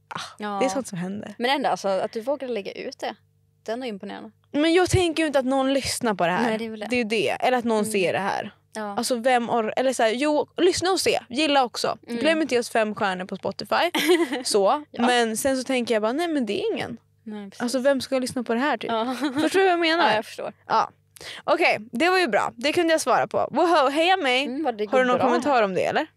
Ah, ja. Det är sånt som händer. Men ändå alltså, att du vågade lägga ut det. Det är ändå imponerande. Men jag tänker ju inte att någon lyssnar på det här. Nej, det, är väl det. det är ju det. Eller att någon mm. ser det här. Ja. Alltså vem or eller så här, jo, lyssna och se. Gilla också. Mm. Glöm inte oss fem stjärnor på Spotify. så. Ja. Men sen så tänker jag bara, nej men det är ingen. Nej, alltså vem ska lyssna på det här typ? Ja. Förstår du vad jag menar? Ja, jag förstår. Ja. Okej, okay, det var ju bra. Det kunde jag svara på. Woho, heja mig! Mm, har du någon bra. kommentar om det eller?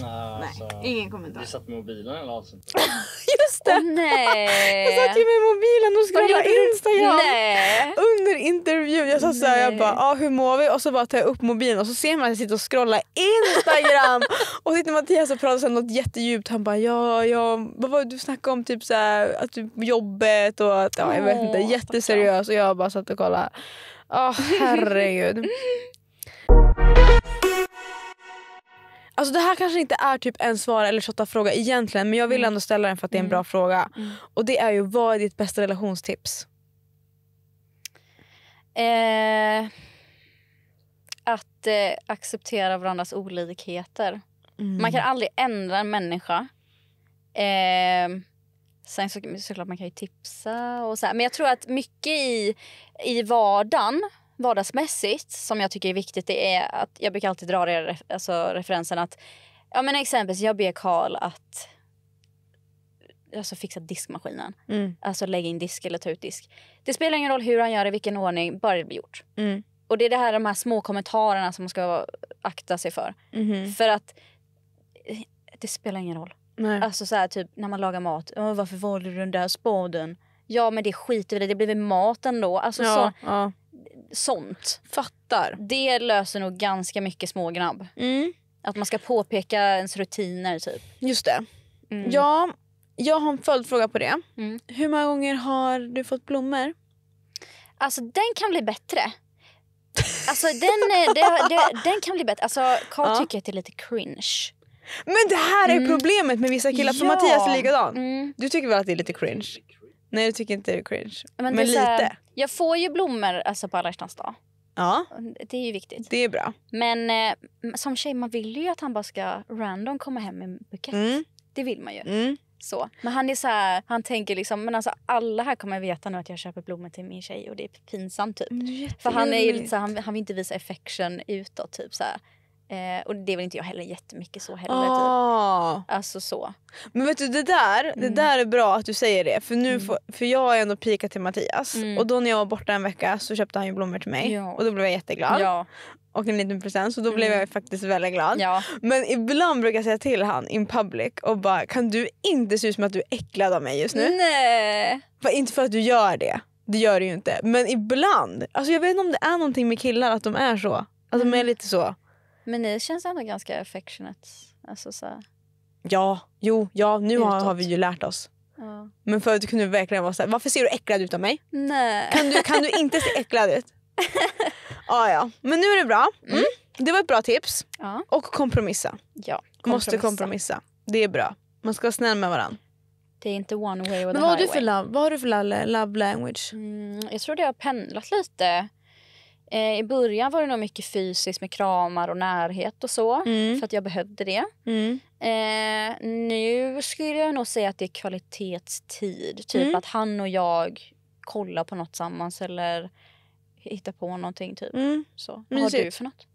Nah, nej, alltså, ingen kommentar. Vi satt med mobilen eller avsnittet. Just det! Oh, nej. Jag satt ju med mobilen och scrollade Instagram nej. under intervjun. Jag satt såhär, jag bara ah, hur mår vi? Och så bara tar jag upp mobilen och så ser man att jag sitter och scrollar Instagram. och sitter Mattias och pratar något jättedjupt. Han bara ja, ja, vad var det du snackade om? Typ såhär, att du, jobbet och att, ja, jag vet inte. Jätteseriös och jag bara satt och kollade. Åh, oh, herregud. Alltså det här kanske inte är typ en svara eller shotta fråga egentligen men jag vill mm. ändå ställa den för att det är en mm. bra mm. fråga. Mm. Och det är ju vad är ditt bästa relationstips? Eh, att eh, acceptera varandras olikheter. Mm. Man kan aldrig ändra en människa. Eh, Sen så, såklart man kan ju tipsa och så här. Men jag tror att mycket i, i vardagen vardagsmässigt som jag tycker är viktigt det är att jag brukar alltid dra det, alltså, referensen att ja men exempelvis jag ber Karl att alltså, fixa diskmaskinen. Mm. Alltså lägga in disk eller ta ut disk. Det spelar ingen roll hur han gör det, vilken ordning, bara det blir gjort. Mm. Och det är det här, de här små kommentarerna som man ska akta sig för. Mm. För att eh, det spelar ingen roll. Nej. Alltså så här, typ när man lagar mat. varför valde du den där spaden? Ja men det skiter vi i, det blir väl mat ändå. Alltså ja, så, ja. sånt. Fattar. Det löser nog ganska mycket smågnabb. Mm. Att man ska påpeka ens rutiner typ. Just det. Mm. Ja, jag har en följdfråga på det. Mm. Hur många gånger har du fått blommor? Alltså den kan bli bättre. Alltså den, eh, det, det, den kan bli bättre. Alltså Carl ja. tycker att det är lite cringe. Men det här är mm. problemet med vissa killar, för ja. Mattias är likadan. Mm. Du tycker väl att det är lite cringe? Nej du tycker inte det är cringe. Men, men lite. Här, jag får ju blommor alltså, på alla hjärtans dag. Ja. Det är ju viktigt. Det är bra. Men eh, som tjej man vill ju att han bara ska random komma hem med en bukett. Mm. Det vill man ju. Mm. Så. Men han är så här, han tänker liksom, men alltså alla här kommer veta nu att jag köper blommor till min tjej och det är pinsamt typ. Mm, För han är ju lite så här, han, han vill inte visa affection utåt typ så här. Eh, och det vill inte jag heller jättemycket så heller. Typ. Ah. Typ. Alltså så. Men vet du det där, mm. det där är bra att du säger det. För, nu mm. får, för jag har ändå pikat till Mattias mm. och då när jag var borta en vecka så köpte han ju blommor till mig ja. och då blev jag jätteglad. Ja. Och en liten present så då blev mm. jag faktiskt väldigt glad. Ja. Men ibland brukar jag säga till han in public och bara kan du inte se ut som att du är äcklad av mig just nu? Nej. För, inte för att du gör det. Det gör du ju inte. Men ibland. Alltså jag vet inte om det är någonting med killar att de är så. Att de är mm. lite så. Men ni känns ändå ganska affectionate. Alltså så här. Ja, jo, ja, nu har, har, vi ju lärt oss. Ja. Men förut kunde vi verkligen vara så här, varför ser du äcklad ut av mig? Nej. Kan, du, kan du inte se äcklad ut? ah, ja. Men nu är det bra. Mm. Mm. Det var ett bra tips. Ja. Och kompromissa. Ja, kompromissa. Måste kompromissa. Det är bra. Man ska vara snäll med varandra. Det är inte one way or the highway. vad har du för love, love language? Mm, jag tror det har pendlat lite. Eh, I början var det nog mycket fysiskt med kramar och närhet och så. Mm. För att jag behövde det. Mm. Eh, nu skulle jag nog säga att det är kvalitetstid. Typ mm. att han och jag kollar på något tillsammans eller hittar på någonting. Typ. Mm. Så. Vad har du för något?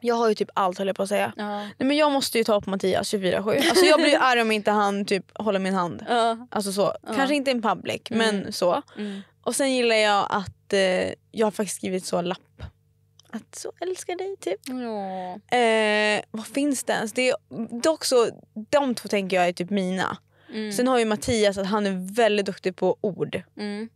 Jag har ju typ allt höll jag på att säga. Uh. Nej, men jag måste ju ta på Mattias 24-7. Alltså, jag blir arg om inte han typ håller min hand. Uh. Alltså så. Uh. Kanske inte in public men mm. så. Mm. Och sen gillar jag att eh, jag har faktiskt skrivit så lapp. Att så älskar dig typ. Ja. Eh, vad finns det ens? Det är, dock så, de två tänker jag är typ mina. Mm. Sen har ju Mattias att han är väldigt duktig på ord. Mm.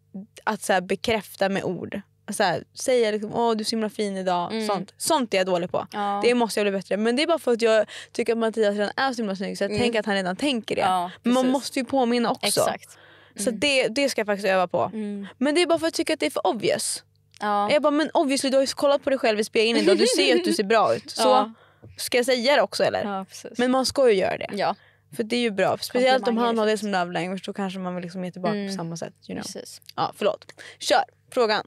Att så här, bekräfta med ord. Så här, säga liksom, åh du är så himla fin idag. Mm. Sånt. Sånt är jag dålig på. Ja. Det måste jag bli bättre Men det är bara för att jag tycker att Mattias redan är så himla snygg så jag mm. tänker att han redan tänker det. Ja, Men man måste ju påminna också. Exakt. Så mm. det, det ska jag faktiskt öva på. Mm. Men det är bara för att jag tycker att det är för obvious. Ja. Jag bara, men obviously du har ju kollat på dig själv i spegeln idag. Du ser ju att du ser bra ut. Så ja. ska jag säga det också eller? Ja, men man ska ju göra det. Ja. För det är ju bra. Speciellt om han har det som liksom. love language då kanske man vill liksom ge tillbaka mm. på samma sätt. You know. Precis. Ja, förlåt. Kör frågan.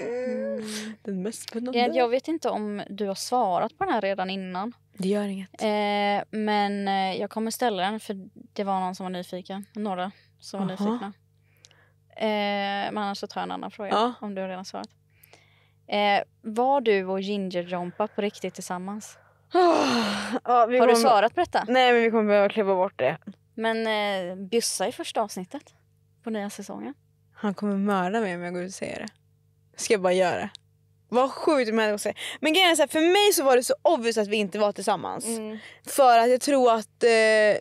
Mm. Den mest spännande. Eh, jag, vet inte om du har svarat på den här redan innan. Det gör inget. Eh, men eh, jag kommer ställa den för det var någon som var nyfiken. Några som var Aha. nyfikna. Eh, men annars så tar jag en annan fråga ja. om du har redan svarat. Eh, var du och Ginger Jompa på riktigt tillsammans? Ah, ja, har du svarat på detta? Nej, men vi kommer behöva klippa bort det. Men eh, bjussa i första avsnittet på nya säsongen. Han kommer mörda mig om jag går ut och säger det ska jag bara göra. Vad sjukt människor Men grejen är så här, för mig så var det så obvious att vi inte var tillsammans. Mm. För att jag tror att eh,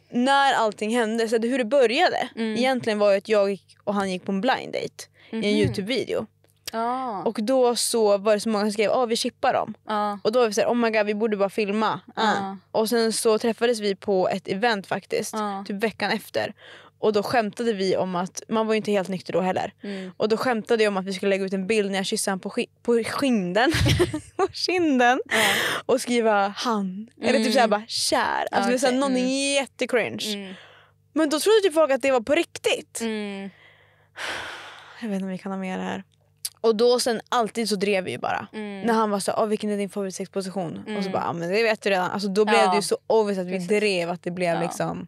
när allting hände, så hur det började. Mm. Egentligen var ju att jag och han gick på en blind date mm i en mhm. Youtube-video. Ah. Och då så var det så många som skrev att ah, vi chippar dem. Ah. Och då var vi såhär, oh my god vi borde bara filma. Ah. ah. Och sen så träffades vi på ett event faktiskt, ah. typ veckan efter. Och då skämtade vi om att, man var ju inte helt nykter då heller. Mm. Och då skämtade jag om att vi skulle lägga ut en bild när jag kysste honom på, sk på skinden. på kinden. Mm. Och skriva han. Eller typ mm. såhär bara kär. Alltså okay. det var någon mm. jättecringe. Mm. Men då trodde typ folk att det var på riktigt. Mm. Jag vet inte om vi kan ha med det här. Och då sen alltid så drev vi ju bara. Mm. När han var så vilken är din favoritsexposition? Mm. Och så bara, ah, men det vet du redan. Alltså då blev ja. det ju så obvious att vi Precis. drev att det blev ja. liksom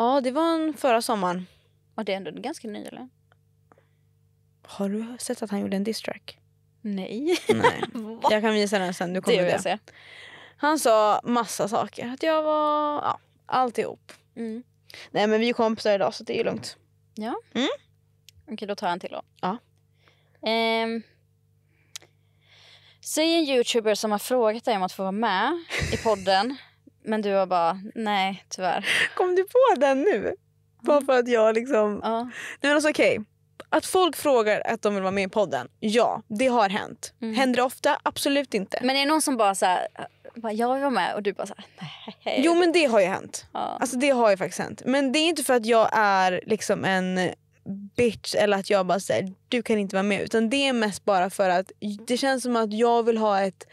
Ja, det var en förra sommaren. Och det är ändå ganska ny eller? Har du sett att han gjorde en distrack? Nej. Nej. jag kan visa den sen, du kommer det. Vill jag se. Han sa massa saker. Att jag var... Ja, alltihop. Mm. Nej men vi är kompisar idag så det är lugnt. Ja. Mm. Okej då tar jag en till då. Ja. Um, ehm, säg en youtuber som har frågat dig om att få vara med i podden Men du var bara, nej tyvärr. Kom du på den nu? Bara för att jag liksom... Ja. Nej men alltså okej. Okay. Att folk frågar att de vill vara med i podden, ja det har hänt. Mm. Händer det ofta? Absolut inte. Men är det någon som bara så här, jag vill vara med och du bara så nej. Jo men det har ju hänt. Ja. Alltså det har ju faktiskt hänt. Men det är inte för att jag är liksom en bitch eller att jag bara säger du kan inte vara med. Utan det är mest bara för att det känns som att jag vill ha ett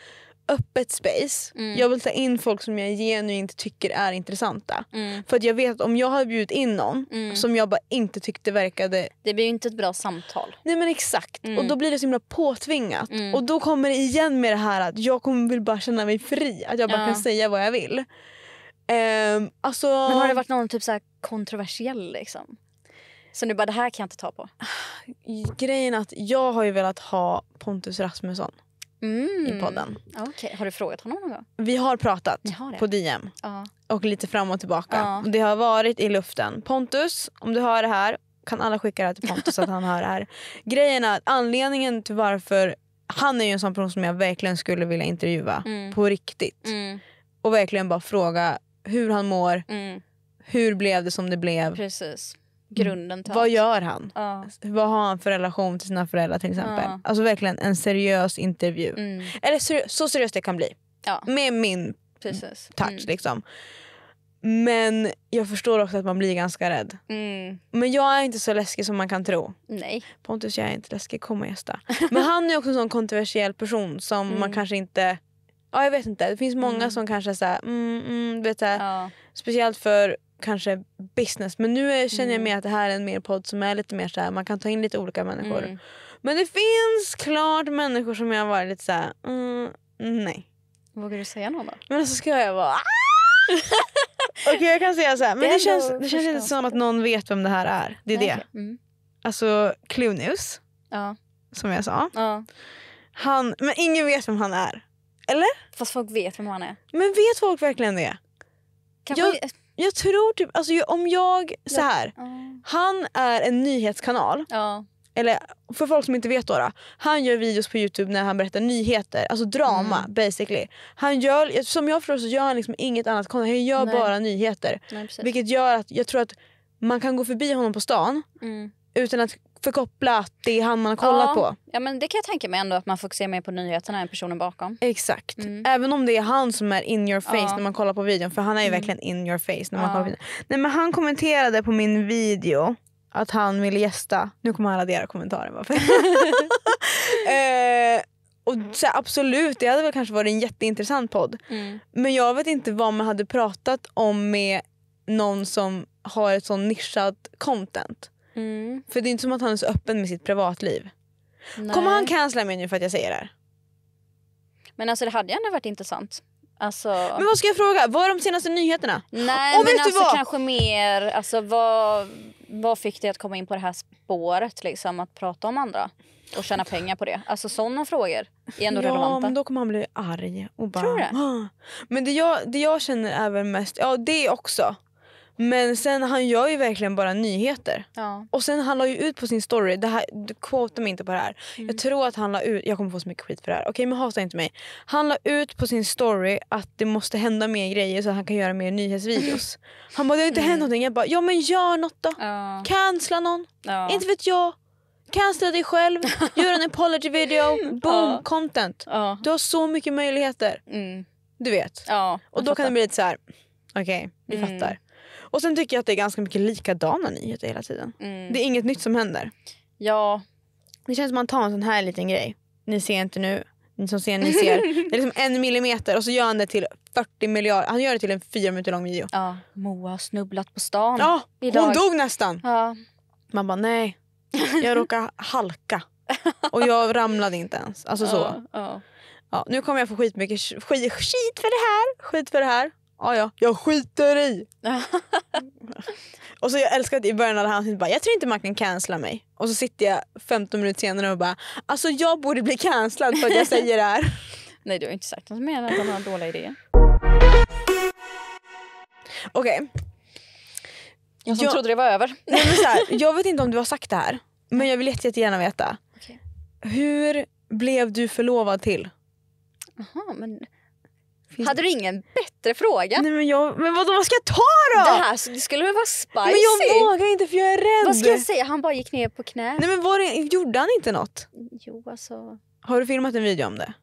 öppet space. Mm. Jag vill ta in folk som jag genuint tycker är intressanta. Mm. För att jag vet att om jag har bjudit in någon mm. som jag bara inte tyckte verkade... Det blir ju inte ett bra samtal. Nej men exakt. Och mm. då blir det så himla påtvingat. Mm. Och då kommer det igen med det här att jag kommer vill bara känna mig fri. Att jag bara ja. kan säga vad jag vill. Um, alltså... Men har det varit någon typ så kontroversiell liksom? Så nu bara det här kan jag inte ta på. Ah, grejen är att jag har ju velat ha Pontus Rasmusson. Mm. i podden. Okay. Har du frågat honom någon gång? Vi har pratat har på DM ja. och lite fram och tillbaka. Ja. Det har varit i luften. Pontus, om du hör det här kan alla skicka det här till Pontus att han hör det här. Grejen är att anledningen till varför han är ju en sån person som jag verkligen skulle vilja intervjua mm. på riktigt. Mm. Och verkligen bara fråga hur han mår, mm. hur blev det som det blev. Precis grunden till Vad gör han? Ja. Vad har han för relation till sina föräldrar till exempel? Ja. Alltså verkligen en seriös intervju. Mm. Eller seri så seriös det kan bli. Ja. Med min Precis. touch mm. liksom. Men jag förstår också att man blir ganska rädd. Mm. Men jag är inte så läskig som man kan tro. Nej. Pontus jag är inte läskig, kom och gästa. Men han är också en sån kontroversiell person som man mm. kanske inte... Ja jag vet inte, det finns många mm. som kanske är såhär, mm, vet såhär, speciellt för kanske business. Men nu är, känner jag mm. mer att det här är en mer podd som är lite mer så här, man kan ta in lite olika människor. Mm. Men det finns klart människor som jag har varit lite så här, mm, nej. Vågar du säga någon då? Men så alltså ska jag vara Okej okay, jag kan säga så här, men det, det känns, det känns inte som att någon vet vem det här är. Det är okay. det. Mm. Alltså Clunius, ja. som jag sa. Ja. Han, men ingen vet vem han är. Eller? Fast folk vet vem han är. Men vet folk verkligen det? Kanske... Jag, jag tror typ, alltså, om jag, så här. Ja. Han är en nyhetskanal. Ja. Eller för folk som inte vet då, Han gör videos på Youtube när han berättar nyheter. Alltså drama mm. basically. Han gör, som jag förstår så gör han liksom inget annat content. Han gör Nej. bara nyheter. Nej, vilket gör att jag tror att man kan gå förbi honom på stan mm. utan att förkoppla att det är han man har kollat ja. på. Ja men det kan jag tänka mig ändå att man fokuserar mer på nyheterna än personen bakom. Exakt. Mm. Även om det är han som är in your face ja. när man kollar på videon för han är ju mm. verkligen in your face när man ja. kollar på videon. Nej men han kommenterade på min video att han ville gästa. Nu kommer han radera kommentaren bara för. Eh, och så här, absolut, det hade väl kanske varit en jätteintressant podd. Mm. Men jag vet inte vad man hade pratat om med någon som har ett sån nischat content. Mm. För det är inte som att han är så öppen med sitt privatliv. Nej. Kommer han cancella mig nu för att jag säger det här? Men alltså det hade ändå varit intressant. Alltså... Men vad ska jag fråga? Vad är de senaste nyheterna? Nej Och men alltså kanske mer, alltså vad, vad fick dig att komma in på det här spåret liksom? Att prata om andra? och tjäna pengar på det? Alltså sådana frågor är ändå ja, relevanta. men då kommer han bli arg. Och bara, Tror du det? Men det jag, det jag känner är väl mest, ja det också. Men sen han gör ju verkligen bara nyheter. Ja. Och sen han la ju ut på sin story, det här, quote mig inte på det här. Mm. Jag tror att han la ut, jag kommer få så mycket skit för det här. Okej okay, men hata inte mig. Han la ut på sin story att det måste hända mer grejer så att han kan göra mer nyhetsvideos. han bara det har inte mm. hänt någonting. Jag bara ja men gör något då. Ja. Cancella någon. Ja. Inte vet jag. Cancella dig själv, gör en apology video, boom content. Du har så mycket möjligheter. Mm. Du vet. och då fattar. kan det bli lite så här. okej okay, vi mm. fattar. Och sen tycker jag att det är ganska mycket likadana nyheter hela tiden. Mm. Det är inget nytt som händer. Ja. Det känns som att man tar en sån här liten grej. Ni ser inte nu. Ni som ser, ni ser. Det är liksom en millimeter och så gör han det till 40 miljarder. Han gör det till en fyra minuter lång video. Ja, Moa har snubblat på stan. Ja, idag. hon dog nästan. Ja. Man bara nej. Jag råkade halka. Och jag ramlade inte ens. Alltså så. Ja, ja. ja nu kommer jag få skit mycket skit för det här. Skit för det här ja ja, jag skiter i. och så jag älskar att i början hade han typ bara, jag tror inte man kan cancella mig. Och så sitter jag 15 minuter senare och bara, alltså jag borde bli cancellad för att jag säger det här. Nej du har inte sagt något mer än att han har dåliga idéer. Okej. Okay. Jag som jag, trodde det var över. Nej, men så här, jag vet inte om du har sagt det här, men jag vill jättegärna veta. Okay. Hur blev du förlovad till? Aha, men hade du ingen bättre fråga? Nej, men, jag, men vadå, vad ska jag ta då? Det här det skulle väl vara spicy? Men jag vågar inte för jag är rädd. Vad ska jag säga? Han bara gick ner på knä. Nej men var det, gjorde han inte något? Jo alltså. Har du filmat en video om det?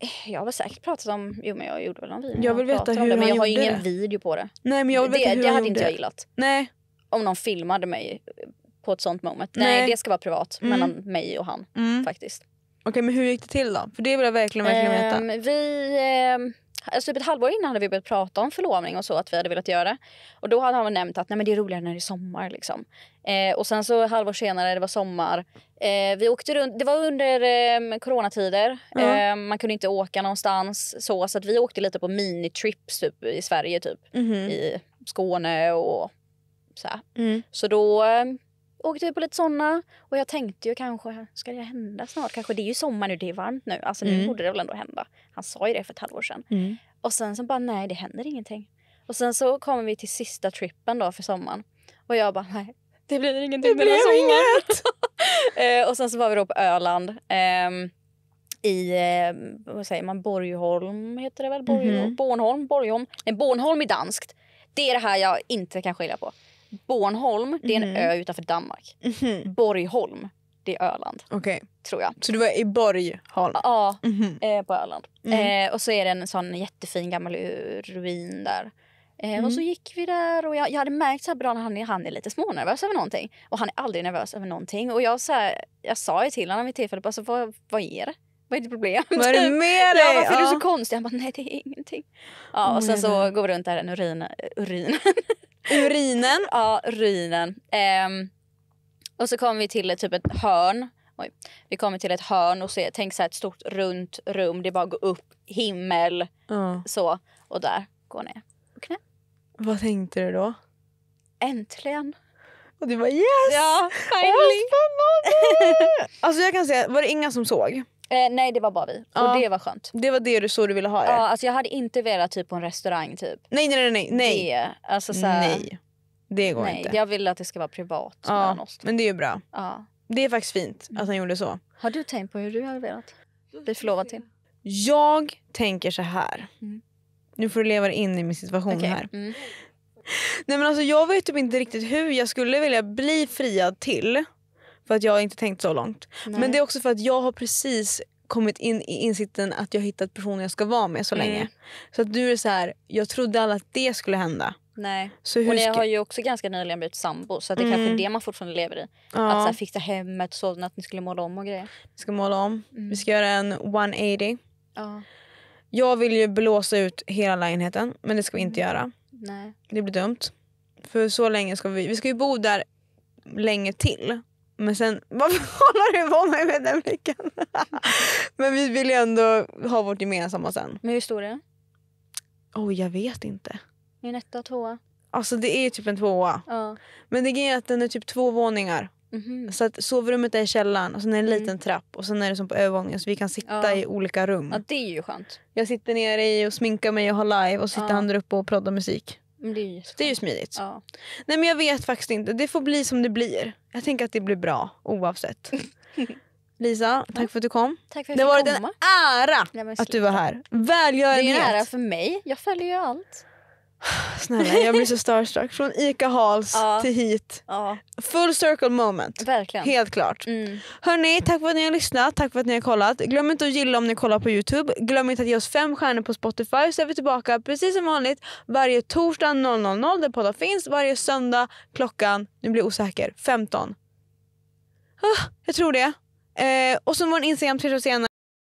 Eh, jag har säkert pratat om, jo men jag gjorde väl en video. Jag vill veta hur det, men jag har ju ingen video på det. Nej men jag vill veta det, hur det han hade gjorde. inte jag gillat. Nej. Om någon filmade mig på ett sånt moment. Nej, Nej det ska vara privat mm. mellan mig och han mm. faktiskt. Okej men hur gick det till då? För det vill jag verkligen, verkligen veta. Ehm, vi... Ehm, alltså typ ett halvår innan hade vi börjat prata om förlovning och så att vi hade velat göra. Och då hade han nämnt att Nej, men det är roligare när det är sommar. Liksom. Eh, och sen så ett halvår senare, det var sommar. Eh, vi åkte runt, det var under eh, coronatider. Mm. man kunde inte åka någonstans. Så, så att vi åkte lite på minitrips typ, i Sverige, typ. Mm. i Skåne och så. Mm. Så då åkte vi på lite sådana och jag tänkte ju kanske, ska det hända snart? Kanske, det är ju sommar nu, det är varmt nu. Alltså nu mm. borde det väl ändå hända. Han sa ju det för ett halvår sedan. Mm. Och sen så bara, nej det händer ingenting. Och sen så kommer vi till sista trippen då för sommaren. Och jag bara, nej det blir ingenting det blev inget. eh, och sen så var vi då på Öland. Eh, i eh, vad säger man, Borgholm, heter det väl? Borg, mm. Bornholm? Borgholm? Nej, Bornholm är danskt. Det är det här jag inte kan skilja på. Bornholm, det är en mhm. ö utanför Danmark. Mm. Borgholm, det är Öland. Okej. Tror jag. Så du var i Borgholm? Ja, Mhm. eh, på Öland. Mhm. Eh, och så är det en sån jättefin gammal ruin där. Eh, Och mhm. så gick vi där och jag, jag hade märkt så här bra när han, är- han är lite smånervös över någonting. Och han är aldrig nervös över någonting. Och jag, så här, jag sa ju till honom vid tillfället, alltså, vad, vad är det? Vad är ditt problem? Vad är det med dig? Ja, varför är du så konstig? Han bara, nej det är ingenting. Ja, och sen så går vi runt där i urin, eh, urinen urinen. Ja, urinen. Um, och så kommer vi till typ ett hörn. Oj. Vi kommer till ett hörn och ser, tänk så här ett stort runt rum. Det är bara går upp, himmel, mm. så. Och där, gå ner på knä. Vad tänkte du då? Äntligen. Och du bara yes! Ja, finally. Vad spännande! alltså jag kan säga, var det inga som såg? Eh, nej, det var bara vi. Ja. Och det var skönt. Det var det du så du ville ha det? Ja, alltså jag hade inte velat typ på en restaurang typ. Nej, nej, nej. nej. nej. Det, alltså, såhär, nej. det går nej. inte. Jag vill att det ska vara privat ja, mellan oss. Men det är ju bra. Ja. Det är faktiskt fint att han gjorde så. Har du tänkt på hur du hade velat bli förlovad till? Jag tänker så här. Mm. Nu får du leva in i min situation okay. här. Mm. Nej men alltså jag vet typ inte riktigt hur jag skulle vilja bli friad till. För att jag inte tänkt så långt. Nej. Men det är också för att jag har precis kommit in i insikten att jag hittat personen jag ska vara med så mm. länge. Så att nu är det så här, jag trodde aldrig att det skulle hända. Nej. Så hur och ni ska... har ju också ganska nyligen blivit sambo så det är mm. kanske är det man fortfarande lever i. Ja. Att så här, fixa hemmet, och sådana att ni skulle måla om och grejer. Vi ska måla om. Mm. Vi ska göra en 180. Ja. Jag vill ju blåsa ut hela lägenheten men det ska vi inte mm. göra. Nej. Det blir dumt. För så länge ska vi, vi ska ju bo där länge till. Men sen, varför håller du på mig med den blicken? men vi vill ju ändå ha vårt gemensamma sen. Men hur stor är den? Oh, jag vet inte. Är en etta tvåa? Alltså det är typ en tvåa. Ja. Men det är att den är typ två våningar. Mm-hmm. Så att sovrummet är i källaren och sen är det en mm. liten mm. trapp och sen är det som på övervåningen så vi kan sitta ja. i olika rum. Ja det är ju skönt. Jag sitter nere i och sminkar mig och har live och sitter ja. han där uppe och proddar musik. Men det är ju, det är ju smidigt. Ja. Nej men jag vet faktiskt inte. Det får bli som det blir. Jag tänker att det blir bra oavsett. Lisa, tack för att du kom. Tack för att det har varit en ära Nej, att du var här. Välgörenhet. Det är en ära för mig. Jag följer ju allt. Snälla jag blir så starstruck. Från Ica Halls ja. till hit. Ja. Full circle moment. Verkligen. Helt klart. Mm. Hörni, tack för att ni har lyssnat, tack för att ni har kollat. Glöm inte att gilla om ni kollar på Youtube. Glöm inte att ge oss fem stjärnor på Spotify så är vi tillbaka precis som vanligt varje torsdag 00.00 där poddar finns. Varje söndag klockan, nu blir jag osäker, 15. jag tror det. Eh, och så vår Instagram ses senare.